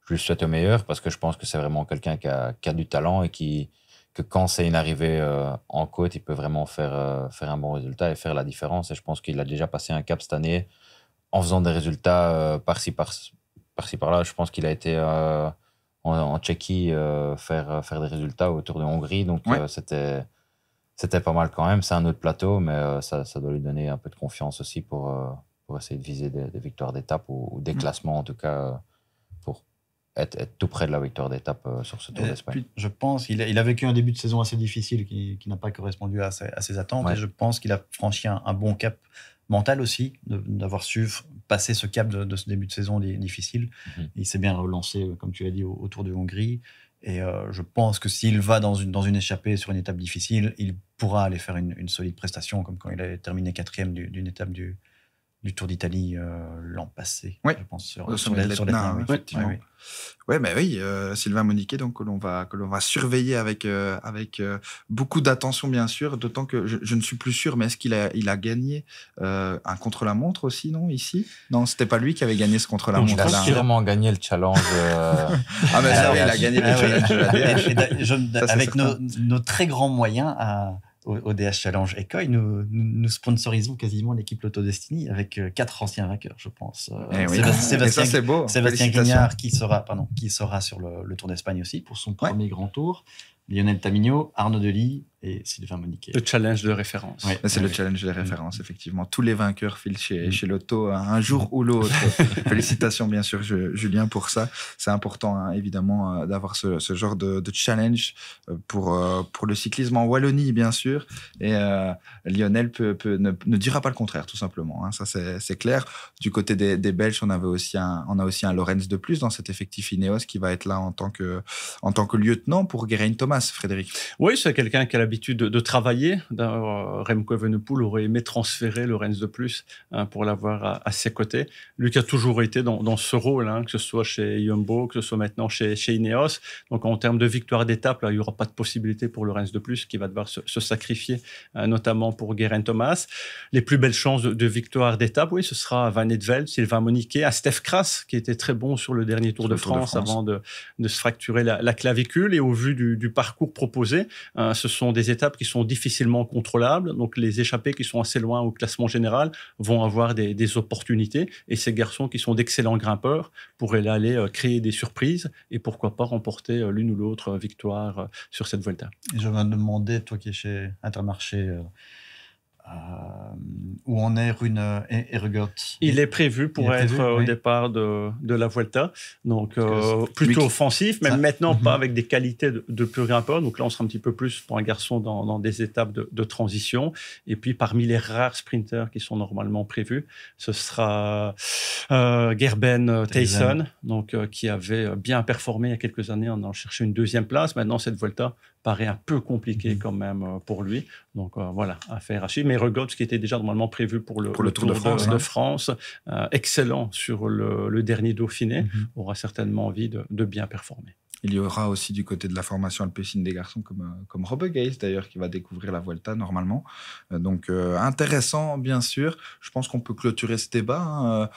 je lui souhaite le meilleur parce que je pense que c'est vraiment quelqu'un qui a, du talent et qui, que quand c'est une arrivée en côte, il peut vraiment faire, faire un bon résultat et faire la différence. Et je pense qu'il a déjà passé un cap cette année en faisant des résultats par-ci, par-ci, par ci par ci par là Je pense qu'il a été en, Tchéquie faire, faire des résultats autour de Hongrie, donc c'était c'était pas mal quand même. C'est un autre plateau, mais euh, ça, ça, doit lui donner un peu de confiance aussi pour, euh, pour essayer de viser des, victoires d'étape ou, des mm. classements, en tout cas, euh, pour être, être, tout près de la victoire d'étape sur ce Tour d'Espagne. Je pense qu'il a, il a vécu un début de saison assez difficile qui, qui n'a pas correspondu à ses, attentes. Et je pense qu'il a franchi un, bon cap mental aussi, d'avoir su passer ce cap de, ce début de saison difficile. Mm-hmm. Il s'est bien relancé, comme tu l'as dit, autour de Hongrie. Et je pense que s'il va dans une, dans une échappée sur une étape difficile, il pourra aller faire une, solide prestation, comme quand il a terminé quatrième d'une étape du, du Tour d'Italie l'an passé, oui. je pense, sur, sur oui, Ouais, mais oui, Sylvain Moniquet, donc que l'on va que l'on va surveiller avec avec beaucoup d'attention bien sûr, d'autant que je, ne suis plus sûr, mais est-ce qu'il a il a gagné un contre la montre aussi non ici Non, ce c'était pas lui qui avait gagné ce contre la montre. Il a sûrement gagné le challenge. ah mais ça, il a gagné le challenge. avec nos, nos très grands moyens à DH Challenge Ecoy, nous, nous, sponsorisons quasiment l'équipe Lotto Destiny avec euh, quatre anciens vainqueurs, je pense. Euh, eh Sébastien, ah, beau. Sébastien Guignard qui sera, pardon, qui sera sur le, Tour d'Espagne aussi pour son premier grand tour. Lionel Tamigno, Arnaud Delis et Sylvain Moniquet. Le challenge de référence. c'est le challenge de référence, effectivement. Tous les vainqueurs filent chez, mm. l'auto chez un jour ou l'autre. Félicitations, bien sûr, Julien, pour ça. C'est important, hein, évidemment, euh, d'avoir ce, genre de, challenge euh, pour, euh, pour le cyclisme en Wallonie, bien sûr. Et Lionel ne, dira pas le contraire, tout simplement. Hein. Ça, c'est clair. Du côté des, Belges, on, avait aussi on a aussi un Lorenz de plus dans cet effectif Ineos qui va être là en tant que, en tant que lieutenant pour guérin Thomas Frédéric. Oui, c'est quelqu'un qui a l'habitude de, travailler. Euh, Remco Evenepoel aurait aimé transférer Lorenz de Plus hein, pour l'avoir à, ses côtés. Lui qui a toujours été dans, ce rôle, hein, que ce soit chez Jumbo, que ce soit maintenant chez, Ineos. Donc en termes de victoire d'étape, il n'y aura pas de possibilité pour Lorenz de Plus qui va devoir se, sacrifier, hein, notamment pour Guerin Thomas. Les plus belles chances de, victoire d'étape, oui, ce sera à Van Edveld, Sylvain Moniquet, à Steph Kras qui était très bon sur le dernier Tour, de, France, avant de, se fracturer la, clavicule. Et au vu du, du parcours proposé. Euh, ce sont des étapes qui sont difficilement contrôlables. Donc, les échappés qui sont assez loin au classement général vont avoir des, opportunités. Et ces garçons qui sont d'excellents grimpeurs pourraient aller euh, créer des surprises et pourquoi pas remporter euh, l'une ou l'autre victoire sur cette Vuelta. je me demander, toi qui es chez Intermarché, euh, où on Rune une ergot. Il est prévu pour être euh, au départ de, la Vuelta, donc euh, plutôt offensif, mais maintenant mhm. pas avec des qualités de, de pur grimpeur. Donc là, on sera un petit peu plus pour un garçon dans, des étapes de, transition. Et puis parmi les rares sprinters qui sont normalement prévus, ce sera Gerben Tyson, donc qui avait bien performé il y a quelques années en en cherchant une deuxième place. Maintenant, cette Vuelta, paraît un peu compliqué mhm. quand même euh, pour lui. Donc euh, voilà, affaire à suivre. Mais ce qui était déjà normalement prévu pour le, Tour, de France, hein. euh, excellent sur le, dernier Dauphiné, mhm. aura certainement envie de bien performer. Il y aura aussi du côté de la formation alpécine des garçons comme, euh, comme Robe Gaze d'ailleurs qui va découvrir la Vuelta normalement. Euh, donc euh, intéressant bien sûr. Je pense qu'on peut clôturer ce débat hein,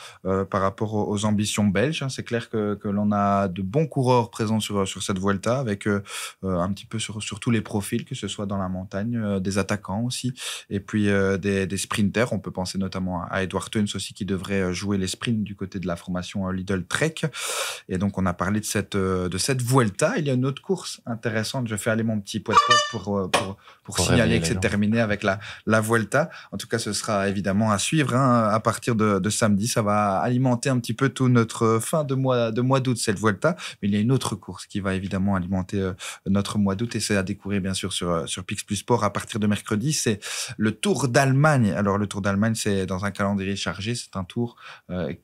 par rapport aux, ambitions belges. Hein. C'est clair que, que l'on a de bons coureurs présents sur, sur cette Vuelta avec un petit peu sur, sur tous les profils, que ce soit dans la montagne, des attaquants aussi et puis des, des sprinters. On peut penser notamment à Edward Tunes aussi qui devrait jouer les sprints du côté de la formation Lidl Trek. Et donc on a parlé de cette, de cette Vuelta Vuelta, il y a une autre course intéressante. Je fais aller mon petit poids euh, pour, pour, pour, signaler que c'est terminé avec la, la Vuelta. En tout cas, ce sera évidemment à suivre hein. à partir de, samedi. Ça va alimenter un petit peu tout notre fin de mois de mois d'août, cette Vuelta. Mais il y a une autre course qui va évidemment alimenter euh, notre mois d'août et c'est à découvrir bien sûr sur, euh, sur Pix Plus Sport à partir de mercredi. C'est le Tour d'Allemagne. Alors, le Tour d'Allemagne, c'est dans un calendrier chargé. C'est un tour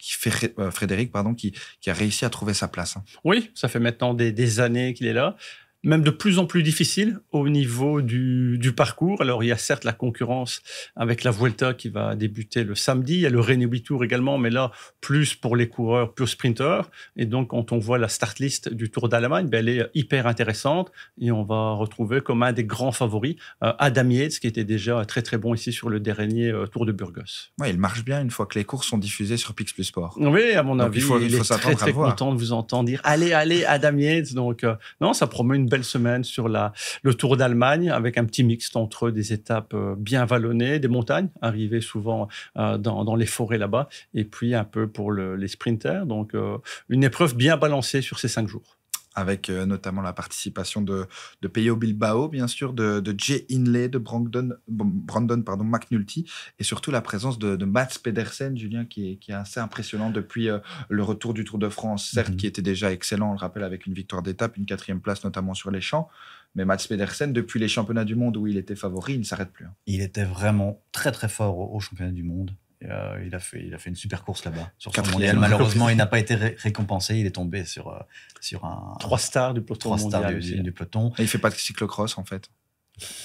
qui fait, Frédéric, pardon, qui, qui a réussi à trouver sa place. Hein. Oui, ça fait maintenant des des années qu'il est là même de plus en plus difficile au niveau du, parcours. Alors, il y a certes la concurrence avec la Vuelta qui va débuter le samedi, il y a le René Tour également, mais là, plus pour les coureurs, plus sprinteurs. Et donc, quand on voit la start list du Tour d'Allemagne, ben, elle est hyper intéressante et on va retrouver comme un des grands favoris euh, Adam Yates, qui était déjà très très bon ici sur le dernier euh, Tour de Burgos. Oui, il marche bien une fois que les courses sont diffusées sur Pix Plus Sport. Oui, à mon avis, il, faut, est très très content de vous entendre dire « Allez, allez, Adam Yates !» Donc, euh, non, ça promet une belle semaine sur le Tour d'Allemagne avec un petit mixte entre des étapes euh, bien vallonnées, des montagnes, arrivées souvent euh, dans, les forêts là-bas, et puis un peu pour les sprinters. Donc, euh, une épreuve bien balancée sur ces cinq jours avec euh, notamment la participation de, de Peyo Bilbao, bien sûr, de, Jay Inley, de Brandon, Brandon pardon, McNulty, et surtout la présence de, Mats Pedersen, Julien, qui est, assez impressionnant depuis euh, le retour du Tour de France, certes, mhm. qui était déjà excellent, on le rappelle, avec une victoire d'étape, une quatrième place notamment sur les champs, mais Mats Pedersen, depuis les championnats du monde où il était favori, il ne s'arrête plus. Hein. Il était vraiment très très fort aux championnats du monde. Euh, il, a fait, il a fait une super course là-bas. Sur son mondial, malheureusement, il n'a pas été récompensé. Il est tombé sur, euh, sur un. Trois stars du peloton. peloton. Et il fait pas de cyclocross, en fait.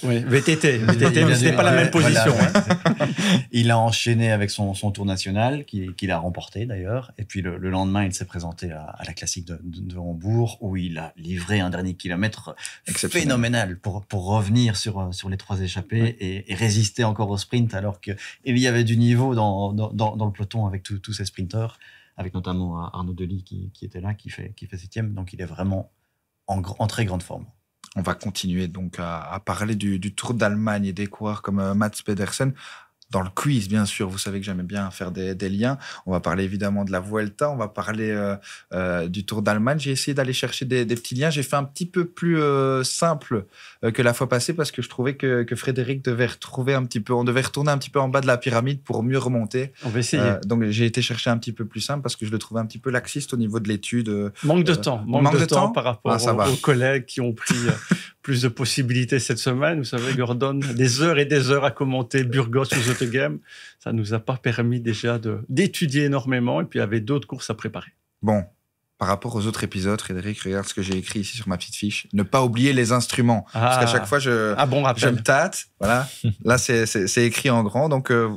VTT, c'était pas la même position. Hein. il a enchaîné avec son, tour national, qu'il a remporté d'ailleurs. Et puis le, lendemain, il s'est présenté à, la classique de, Hambourg, où il a livré un dernier kilomètre phénoménal pour, pour revenir sur, sur les trois échappées et, résister encore au sprint, alors qu'il eh y avait du niveau dans, le peloton avec tous ces sprinteurs, avec notamment euh, Arnaud Delis qui, était là, qui fait, qui fait septième. Donc il est vraiment en, en très grande forme. On va continuer donc à, parler du, du Tour d'Allemagne et des coureurs comme euh, Mats Pedersen dans le quiz, bien sûr. Vous savez que j'aime bien faire des, liens. On va parler évidemment de la Vuelta, on va parler euh, euh, du Tour d'Allemagne. J'ai essayé d'aller chercher des, petits liens. J'ai fait un petit peu plus euh, simple que la fois passée parce que je trouvais que, que, Frédéric devait retrouver un petit peu, on devait retourner un petit peu en bas de la pyramide pour mieux remonter. On va essayer. donc j'ai été chercher un petit peu plus simple parce que je le trouvais un petit peu laxiste au niveau de l'étude. Manque de temps, manque, de, temps, par rapport ah, aux, collègues qui ont pris plus de possibilités cette semaine. Vous savez, Gordon, des heures et des heures à commenter Burgos ou The Game. Ça nous a pas permis déjà d'étudier énormément. Et puis, il y avait d'autres courses à préparer. Bon, par rapport aux autres épisodes, Frédéric, regarde ce que j'ai écrit ici sur ma petite fiche. Ne pas oublier les instruments. parce qu'à ah. chaque fois, je, ah, je me tâte. Voilà. Là, c'est écrit en grand. Donc, euh,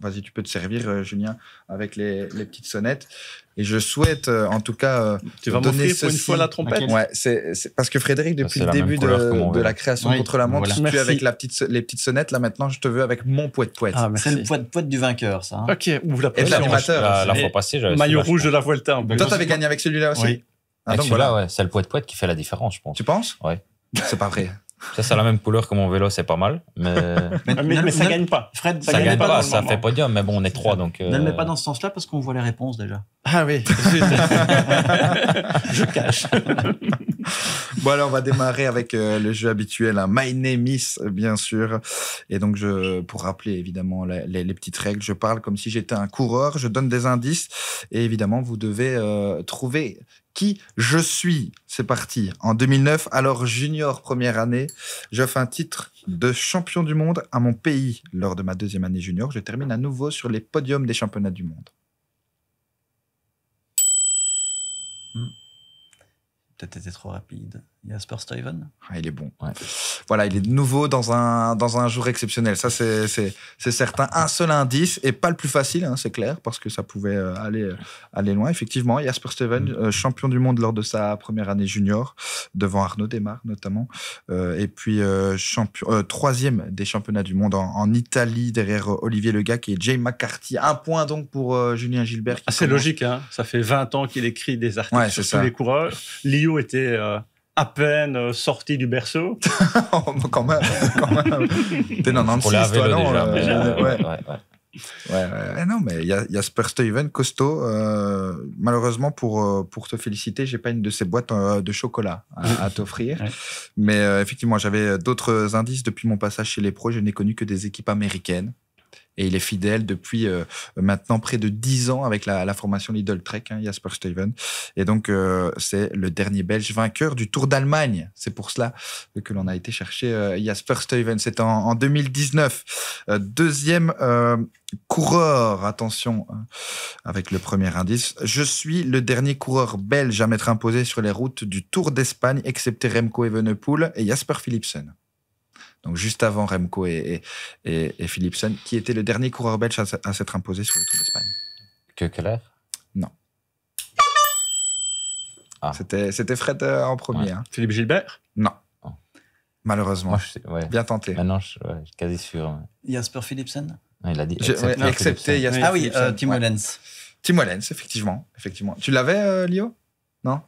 vas-y, tu peux te servir, euh, Julien, avec les, petites sonnettes. Et je souhaite, euh, en tout cas, te euh, tu vas m'offrir pour une fois la trompette. Ouais, c'est, parce que Frédéric, depuis le début de, la création oui, contre la montre, tu es avec la petite, les petites sonnettes. Là maintenant, je te veux avec mon poète poète. Ah, c'est le de poète du vainqueur, ça. Hein. Ok, ouvre la Et l'animateur. La, fois passée, maillot rouge de la Vuelta. tu Toi, t'avais gagné avec celui-là aussi. Ah, donc voilà, ouais, c'est le de poète qui fait la différence, je pense. Tu penses Ouais. C'est pas vrai. Ça, c'est la même couleur que mon vélo, c'est pas mal. Mais, ah, ça ne, gagne pas. Fred, ça, gagne, pas, ça fait podium, mais bon, on est trois. donc. Ne le mets euh, pas dans ce sens-là parce qu'on voit les réponses déjà. Ah oui, je cache. bon, alors, on va démarrer avec euh, le jeu habituel, un hein. My Name Is, bien sûr. Et donc, je, pour rappeler évidemment les, petites règles, je parle comme si j'étais un coureur, je donne des indices et évidemment, vous devez euh, trouver qui je suis. C'est parti. En 2009, alors junior première année, j'offre un titre de champion du monde à mon pays. Lors de ma deuxième année junior, je termine à nouveau sur les podiums des championnats du monde. Peut-être hmm. été trop rapide. Jasper Steven, ah, Il est bon. Voilà, il est de nouveau dans un, dans un jour exceptionnel. Ça, c'est certain. Un seul indice, et pas le plus facile, hein, c'est clair, parce que ça pouvait euh, aller, euh, aller loin. Effectivement, Jasper Steven, mm. euh, champion du monde lors de sa première année junior, devant Arnaud Desmar notamment. et puis, champion, troisième des championnats du monde en, Italie, derrière Olivier Lega, qui est Jay McCarthy. Un point donc pour Julien Gilbert. c'est logique, hein. ça fait 20 ans qu'il écrit des articles sur les coureurs. Lio était à peine euh, sorti du berceau. Oh, quand même, quand même. T'es 96, toi, non euh, ouais. ouais, ouais. Eh non, mais il y a, y Steven, costaud. Euh, malheureusement, pour, pour te féliciter, j'ai pas une de ces boîtes de chocolat à, t'offrir. Mais effectivement, j'avais d'autres indices depuis mon passage chez les pros. Je n'ai connu que des équipes américaines. Et il est fidèle depuis euh, maintenant près de 10 ans avec la, formation Lidl Trek, hein, Jasper Steven. Et donc, euh, c'est le dernier Belge vainqueur du Tour d'Allemagne. C'est pour cela que l'on a été chercher euh, Jasper Steven. C'est en, en, 2019. deuxième coureur, attention, hein, avec le premier indice. Je suis le dernier coureur belge à m'être imposé sur les routes du Tour d'Espagne, excepté Remco Evenepoel et Jasper Philipsen donc juste avant Remco et, et, et, qui était le dernier coureur belge à, s'être imposé sur le Tour d'Espagne. Que Keller Non. Ah. C'était Fred euh, en premier. Hein. Philippe Gilbert Non. Oh. Malheureusement. Bien tenté. Maintenant, je, suis quasi sûr. Jasper Philipsen Il a dit. excepté, Ah oui, euh, Tim Wellens. Tim Wellens, effectivement. effectivement. Tu l'avais, euh, Lio Non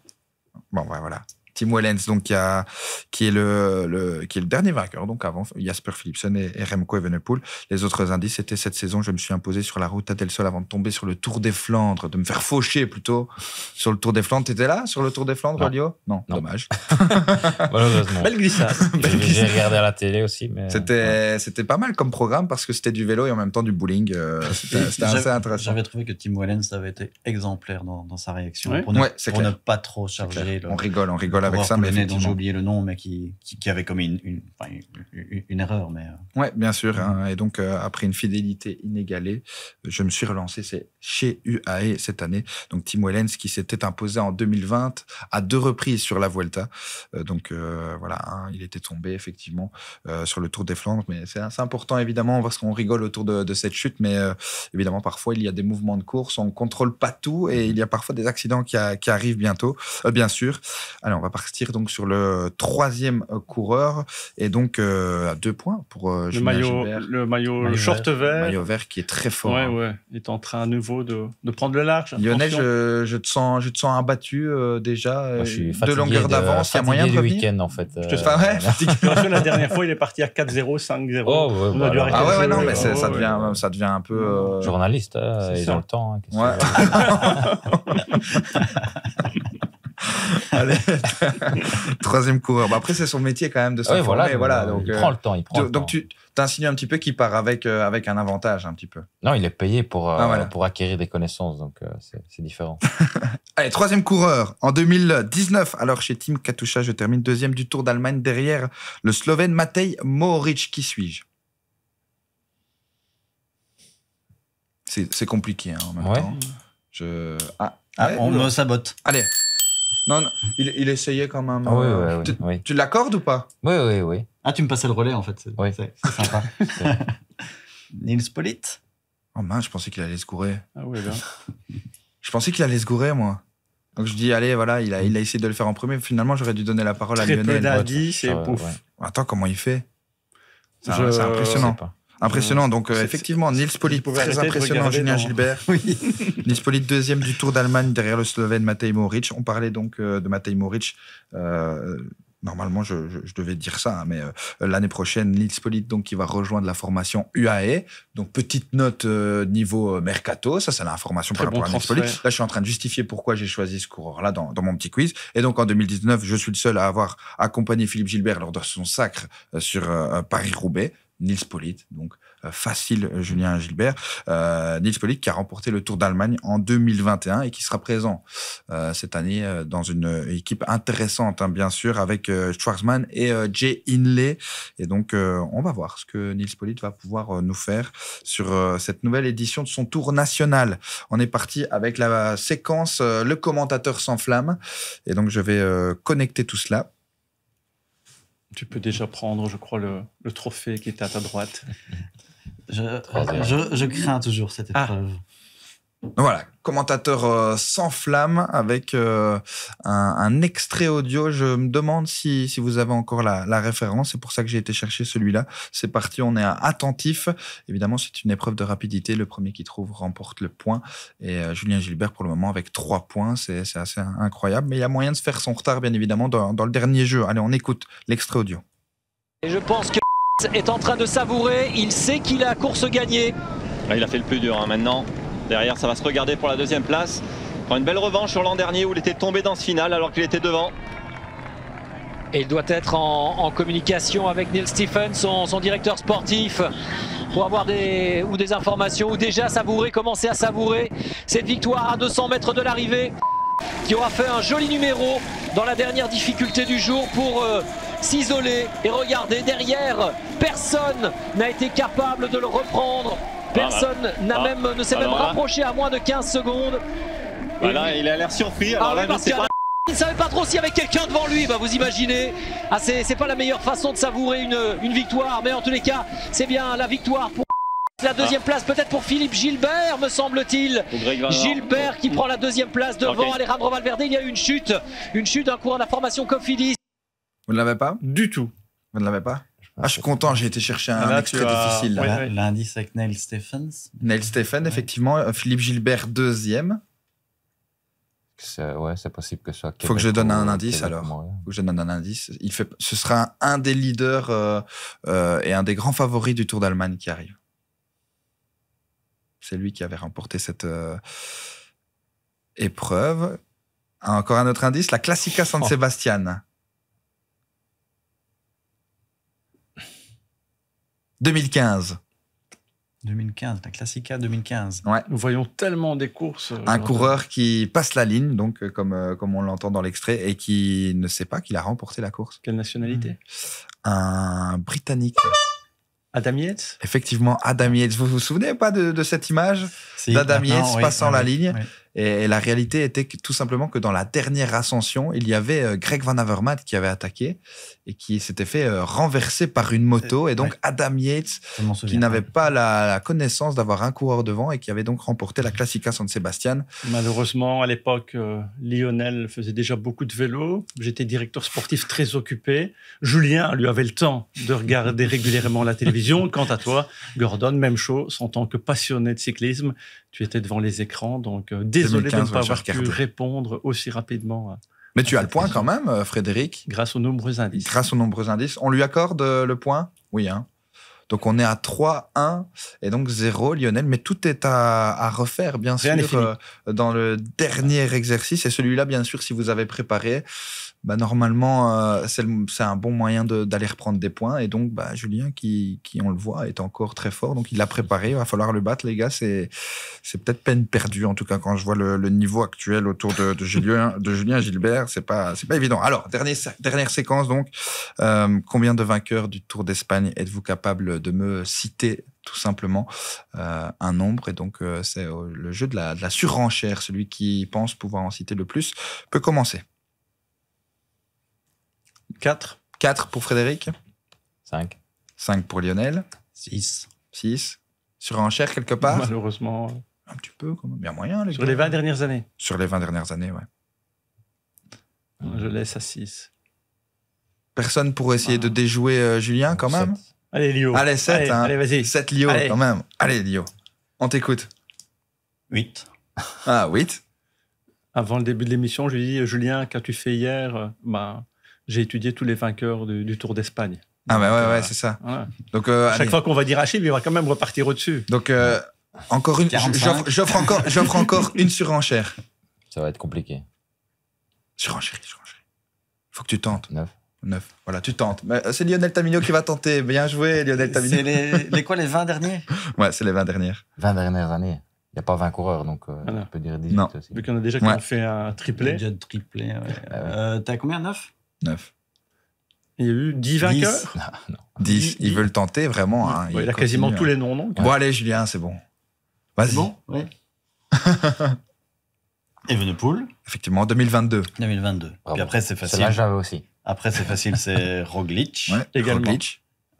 Bon, ouais, voilà. Tim Wellens, donc, qui, a, qui, est le, qui est le dernier vainqueur. Donc, avant Jasper Philipsen et, Remco Evenepoel. Les autres indices c'était cette saison, je me suis imposé sur la route à Del avant de tomber sur le Tour des Flandres, de me faire faucher plutôt sur le Tour des Flandres. T'étais là sur le Tour des Flandres, Lio non, dommage. Belle glissade. J'ai regardé à la télé aussi. Mais... C'était, c'était pas mal comme programme parce que c'était du vélo et en même temps du bowling. Euh, c'était assez intéressant. J'avais trouvé que Tim Wellens avait été exemplaire dans, sa réaction pour, ne, pas trop charger. On rigole, on rigole avec ça, mais j'ai oublié le nom, mais qui, qui, avait comme une, une, erreur. Mais... Euh. Ouais, bien sûr. Hein. Mm. et donc, euh, après une fidélité inégalée, je me suis relancé c'est chez UAE cette année. Donc, Tim Wellens qui s'était imposé en 2020 à deux reprises sur la Vuelta. Euh, donc, voilà, hein, il était tombé effectivement sur le Tour des Flandres. Mais c'est important, évidemment, parce qu'on rigole autour de, cette chute. Mais évidemment, parfois, il y a des mouvements de course, on contrôle pas tout et mm. il y a parfois des accidents qui, arrivent bientôt, bien sûr. Allez, on va partir donc sur le troisième euh, coureur et donc euh, à deux points pour euh, le maillot, le, maillot, le short vert, Le maillot vert qui est très fort. Ouais, hein. ouais. Il est en train à nouveau de, de prendre le large. Lionel, je, te sens, je te sens abattu déjà. je suis de longueur d'avance, il y a moyen de week-end en fait. Je te fais ah ouais, La dernière fois, il est parti à 4-0, 5-0. Oh, ouais, on a dû arrêter. Ah ouais, non, mais oh, ça devient, ça devient un peu journaliste, ils hein, ont le temps. Hein, ouais. Allez. Troisième coureur. Bah, après, c'est son métier quand même de ah s'informer. Ouais, voilà, voilà, donc, euh, il prend le temps. donc, tu, tu t'insinues un petit peu qu'il part avec, euh, avec un avantage, un petit peu. Non, il est payé pour, euh, ah, pour acquérir des connaissances, donc c'est différent. Allez, troisième coureur. En 2019, alors chez Team Katusha, je termine deuxième du Tour d'Allemagne derrière le Slovène Matej Mohoric. Qui suis-je C'est compliqué hein, en même temps. Je... Ah, ah on me sabote. Allez. Non, il, essayait quand même. Ah euh, tu, l'accordes ou pas Oui, oui, oui. Ah, tu me passais le relais en fait. Oui. C'est sympa. Nils Polit Oh mince, je pensais qu'il allait se gourer. Ah oui, bien. je pensais qu'il allait se gourer, moi. Donc je dis, allez, voilà, il a, il a essayé de le faire en premier. Finalement, j'aurais dû donner la parole à Lionel. Très c'est pouf. Attends, comment il fait C'est impressionnant. Je sais pas. Impressionnant. Euh, donc, euh, effectivement, Nils Polit, très impressionnant, Julien Gilbert. Oui. Nils Polit, deuxième du Tour d'Allemagne derrière le Slovène Matej Moric. On parlait donc euh, de Matej Moric. normalement, je, devais dire ça, hein, mais l'année prochaine, Nils Polit, donc, qui va rejoindre la formation UAE. Donc, petite note niveau mercato. Ça, c'est l'information par à Nils Là, je suis en train de justifier pourquoi j'ai choisi ce coureur-là dans, mon petit quiz. Et donc, en 2019, je suis le seul à avoir accompagné Philippe Gilbert lors de son sacre sur Paris-Roubaix. Nils Polite, donc euh, facile euh, Julien Gilbert. Euh, Nils Polite qui a remporté le Tour d'Allemagne en 2021 et qui sera présent cette année dans une équipe intéressante, hein, bien sûr, avec Schwarzmann et Jay Inley. Et donc, on va voir ce que Nils Polite va pouvoir nous faire sur cette nouvelle édition de son Tour national. On est parti avec la séquence Le commentateur sans flamme. Et donc, je vais connecter tout cela. Tu peux déjà prendre, je crois, le, trophée qui est à ta droite. je, crains toujours cette ah. épreuve voilà, commentateur euh, sans flamme avec euh, un, extrait audio. Je me demande si, vous avez encore la, référence. C'est pour ça que j'ai été chercher celui-là. C'est parti, on est attentif. Évidemment, c'est une épreuve de rapidité. Le premier qui trouve remporte le point. Et euh, Julien Gilbert, pour le moment, avec trois points, c'est assez incroyable. Mais il y a moyen de faire son retard, bien évidemment, dans, le dernier jeu. Allez, on écoute l'extrait audio. Et je pense que est en train de savourer. Il sait qu'il a course gagnée. Ah, il a fait le plus dur hein, maintenant. Derrière, ça va se regarder pour la deuxième place. Prend une belle revanche sur l'an dernier où il était tombé dans ce final alors qu'il était devant. Et il doit être en, communication avec Neil Stephens, son, directeur sportif, pour avoir des, ou des informations ou déjà savourer, commencer à savourer cette victoire à 200 mètres de l'arrivée qui aura fait un joli numéro dans la dernière difficulté du jour pour euh, s'isoler et regarder derrière. Personne n'a été capable de le reprendre. Personne ah, n'a ah, même, ne s'est même rapproché à moins de 15 secondes. Voilà, ah, il a l'air surpris. il ne savait pas trop s'il y avait quelqu'un devant lui, bah, vous imaginez. Ah, c'est pas la meilleure façon de savourer une, victoire, mais en tous les cas, c'est bien la victoire pour la deuxième place, peut-être pour Philippe Gilbert, me semble-t-il. Gilbert qui mm. prend la deuxième place devant okay. Alejandro Valverde. Il y a eu une chute, une chute, d'un courant de la formation Cofidis. Vous ne l'avez pas Du tout. Vous ne l'avez pas ah, je suis content, j'ai été chercher un extrait difficile. Là. L'indice avec Neil Stephens. Neil Stephens, effectivement. Euh, Philippe Gilbert, deuxième. Ouais, c'est possible que ce soit. Il Faut que je donne un indice euh, alors. Il Faut que je donne un indice. Il fait, ce sera un, des leaders euh, et un des grands favoris du Tour d'Allemagne qui arrive. C'est lui qui avait remporté cette épreuve. Encore un autre indice, la Classica San oh. Sebastian. 2015. 2015, la Classica 2015. Nous voyons tellement des courses. Euh, un coureur qui passe la ligne, donc euh, comme, euh, comme on l'entend dans l'extrait, et qui ne sait pas qu'il a remporté la course. Quelle nationalité mmh. Un Britannique. Adam Yates Effectivement, Adam Yates. Vous vous souvenez pas de, cette image si, d'Adam Yates passant la ligne et, la réalité était tout simplement que dans la dernière ascension, il y avait euh, Greg Van Avermaet qui avait attaqué et qui s'était fait euh, renverser par une moto. Et donc Adam Yates, qui n'avait pas la, connaissance d'avoir un coureur devant et qui avait donc remporté la Classica San Sebastian. Malheureusement, à l'époque, euh, Lionel faisait déjà beaucoup de vélo. J'étais directeur sportif très occupé. Julien lui avait le temps de regarder régulièrement la télévision. Quant à toi, Gordon, même chose. En tant que passionné de cyclisme, tu étais devant les écrans. Donc, dès désolé de pas avoir pu répondre aussi rapidement. Euh, mais tu as le point quand même, euh, Frédéric. Grâce aux nombreux indices. Grâce aux nombreux indices. On lui accorde euh, le point Oui, hein. Donc on est à 3-1 et donc 0 Lionel, mais tout est à, refaire bien sûr dans le dernier exercice et celui-là bien sûr si vous avez préparé, bah, normalement, euh, c'est un bon moyen d'aller reprendre des points. Et donc, bah, Julien, qui, qui, on le voit, est encore très fort. Donc, il l'a préparé. Il va falloir le battre, les gars. C'est peut-être peine perdue, en tout cas, quand je vois le, niveau actuel autour de, de Julien, de Julien Gilbert. C'est pas, pas évident. Alors, dernière, dernière séquence, donc. Euh, combien de vainqueurs du Tour d'Espagne êtes-vous capable de me citer tout simplement euh, un nombre. Et donc, c'est le jeu de la, de la, surenchère. Celui qui pense pouvoir en citer le plus peut commencer. 4. 4 pour Frédéric. 5. 5 pour Lionel. 6. 6. sur enchère quelque part Malheureusement. Un petit peu, quand Bien moyen, les Sur les 20 dernières années. Sur les 20 dernières années, ouais. Je laisse à 6. Personne pour essayer de ah. déjouer euh, Julien, quand même Allez, Lio. Allez, 7. hein. allez vas-y. 7 Lio, quand même. Allez, Lio. On t'écoute. 8. Ah, 8. Avant le début de l'émission, je lui dis euh, Julien, qu'as-tu fait hier bah, j'ai étudié tous les vainqueurs du, Tour d'Espagne. Ah, bah ouais, ouais, euh, c'est ça. Donc, à euh, Chaque fois qu'on va dire Achille, il va quand même repartir au-dessus. Donc, euh, encore une. J'offre encore, j'offre encore une surenchère. Ça va être compliqué. Surenchère, surenchère. Faut que tu tentes. 9. 9. Voilà, tu tentes. C'est Lionel Tamino qui va tenter. Bien joué, Lionel Tamino. C'est les, quoi, les 20 derniers Ouais, c'est les 20 dernières. 20 dernières années. Il n'y a pas 20 coureurs, donc on peut dire 18 non. aussi. Vu qu'on a déjà fait un triplé. Déjà triplé, ouais. Ah t'as combien 9 9. Il y a eu 10 vainqueurs 10. Ah, Ils veulent tenter vraiment. il, y a quasiment tous les noms, Bon, euh. allez, Julien, c'est bon. Vas-y. Bon, ouais. Evenepoel. Effectivement, 2022. 2022. Puis après, c'est facile. Là, j'avais aussi. Après, c'est facile, c'est roglitch Ouais, également.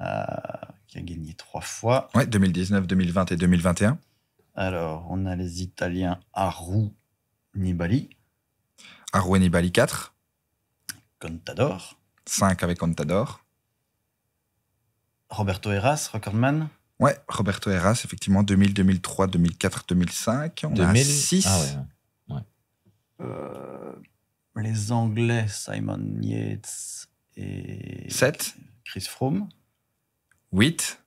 Euh, qui a gagné trois fois. Ouais, 2019, 2020 et 2021. Alors, on a les Italiens Aru, Nibali. Aru et Nibali 4. Contador. 5 avec Contador. Roberto Heras, recordman. Ouais, Roberto Heras, effectivement, 2000, 2003, 2004, 2005. 2006. les Anglais, Simon Yates et. 7. Chris Froome. 8.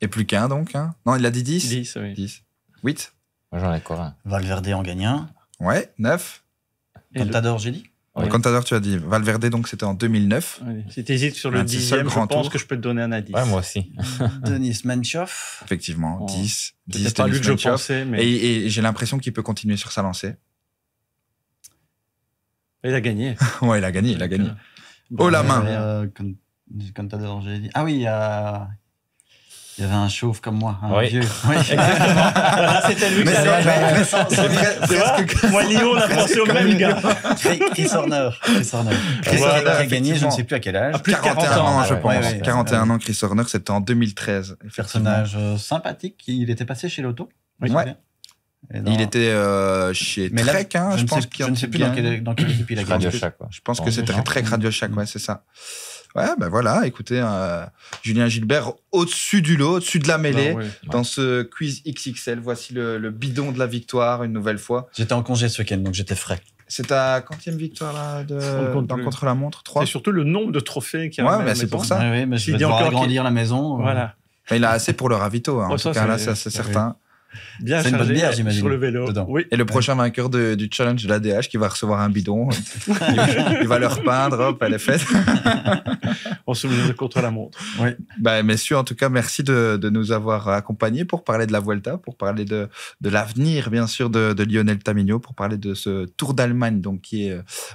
Et plus qu'un donc. Hein. Non, il a dit 10 10, oui. 8. j'en Valverde en gagne 1. Ouais, 9. Contador, j'ai dit Ouais. Quand tu as dit Valverde, donc c'était en 2009. C'est Si sur le dixième, je pense que je peux te donner un indice. Ouais, moi aussi. Denis Menchoff. Effectivement, 10. C'est pas lui que je pensais, mais... Et, et j'ai l'impression qu'il peut continuer sur sa lancée. Il a gagné. ouais, il a gagné, il a gagné. oh la main euh, quand, j'ai dit. Ah oui, il y a il y avait un chauve comme moi, un vieux. Oui, exactement. Ah, c'était lui. Mais c'est Moi, Lyon, on a pensé au même gars. Chris Horner. Chris Horner. Chris Horner a gagné, je ne sais plus à quel âge. plus 41 ans, je pense. 41 ans, Chris Horner, c'était en 2013. Personnage euh, sympathique. Il était passé chez Lotto Oui, Il était euh, chez Trek, hein, je, pense. je ne sais plus dans quelle, équipe il a gagné. Je pense que c'était Trek Radio Shack, ouais, c'est ça. Ouais, ben voilà, écoutez, euh, Julien Gilbert au-dessus du lot, au-dessus de la mêlée, ah dans ce quiz XXL. Voici le, bidon de la victoire une nouvelle fois. J'étais en congé ce week-end, donc j'étais frais. C'est ta quantième victoire là, de, contre la montre 3 C'est surtout le nombre de trophées qu'il y a. Ouais, mais c'est pour ça. Il agrandir la maison. Euh. Voilà. Mais il a assez pour le ravito, hein. en tout cas, là, c'est certain. Bien c'est une bonne bière, Sur le vélo. Et le prochain vainqueur du challenge de l'ADH qui va recevoir un bidon, euh, il, va leur peindre, hop, elle est faite. on se met contre la montre. Oui. Bah, messieurs, en tout cas, merci de, nous avoir accompagnés pour parler de la Vuelta, pour parler de, l'avenir, bien sûr, de, Lionel Tamigno, pour parler de ce Tour d'Allemagne donc qui est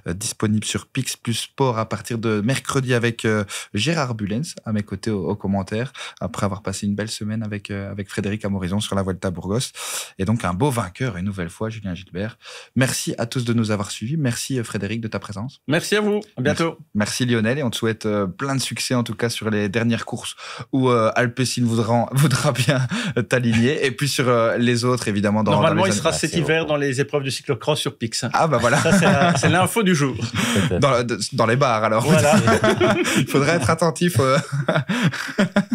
euh, disponible sur Pix plus Sport à partir de mercredi avec euh, Gérard Bulens à mes côtés aux commentaires, après avoir passé une belle semaine avec, avec Frédéric Amorison sur la Vuelta et donc un beau vainqueur, une nouvelle fois, Julien Gilbert. Merci à tous de nous avoir suivis. Merci euh, Frédéric de ta présence. Merci à vous. À bientôt. Merci, Lionel et on te souhaite euh, plein de succès en tout cas sur les dernières courses où euh, Alpecin voudra, bien euh, t'aligner. et puis sur les autres, évidemment. Normalement, il sera cet hiver dans les épreuves du cyclocross sur Pix. Ah bah voilà. c'est l'info du jour. Dans, les bars alors. il faudrait être attentif.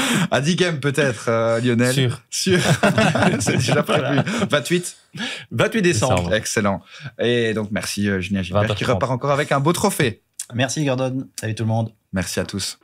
À 10 games peut-être, euh, Lionel. Sûr. Sûr. C'est déjà prévu. 28 28 décembre. décembre. Excellent. Et donc merci euh, Julien Gilbert qui repart encore avec un beau trophée. Merci Gordon. Salut tout le monde. Merci à tous.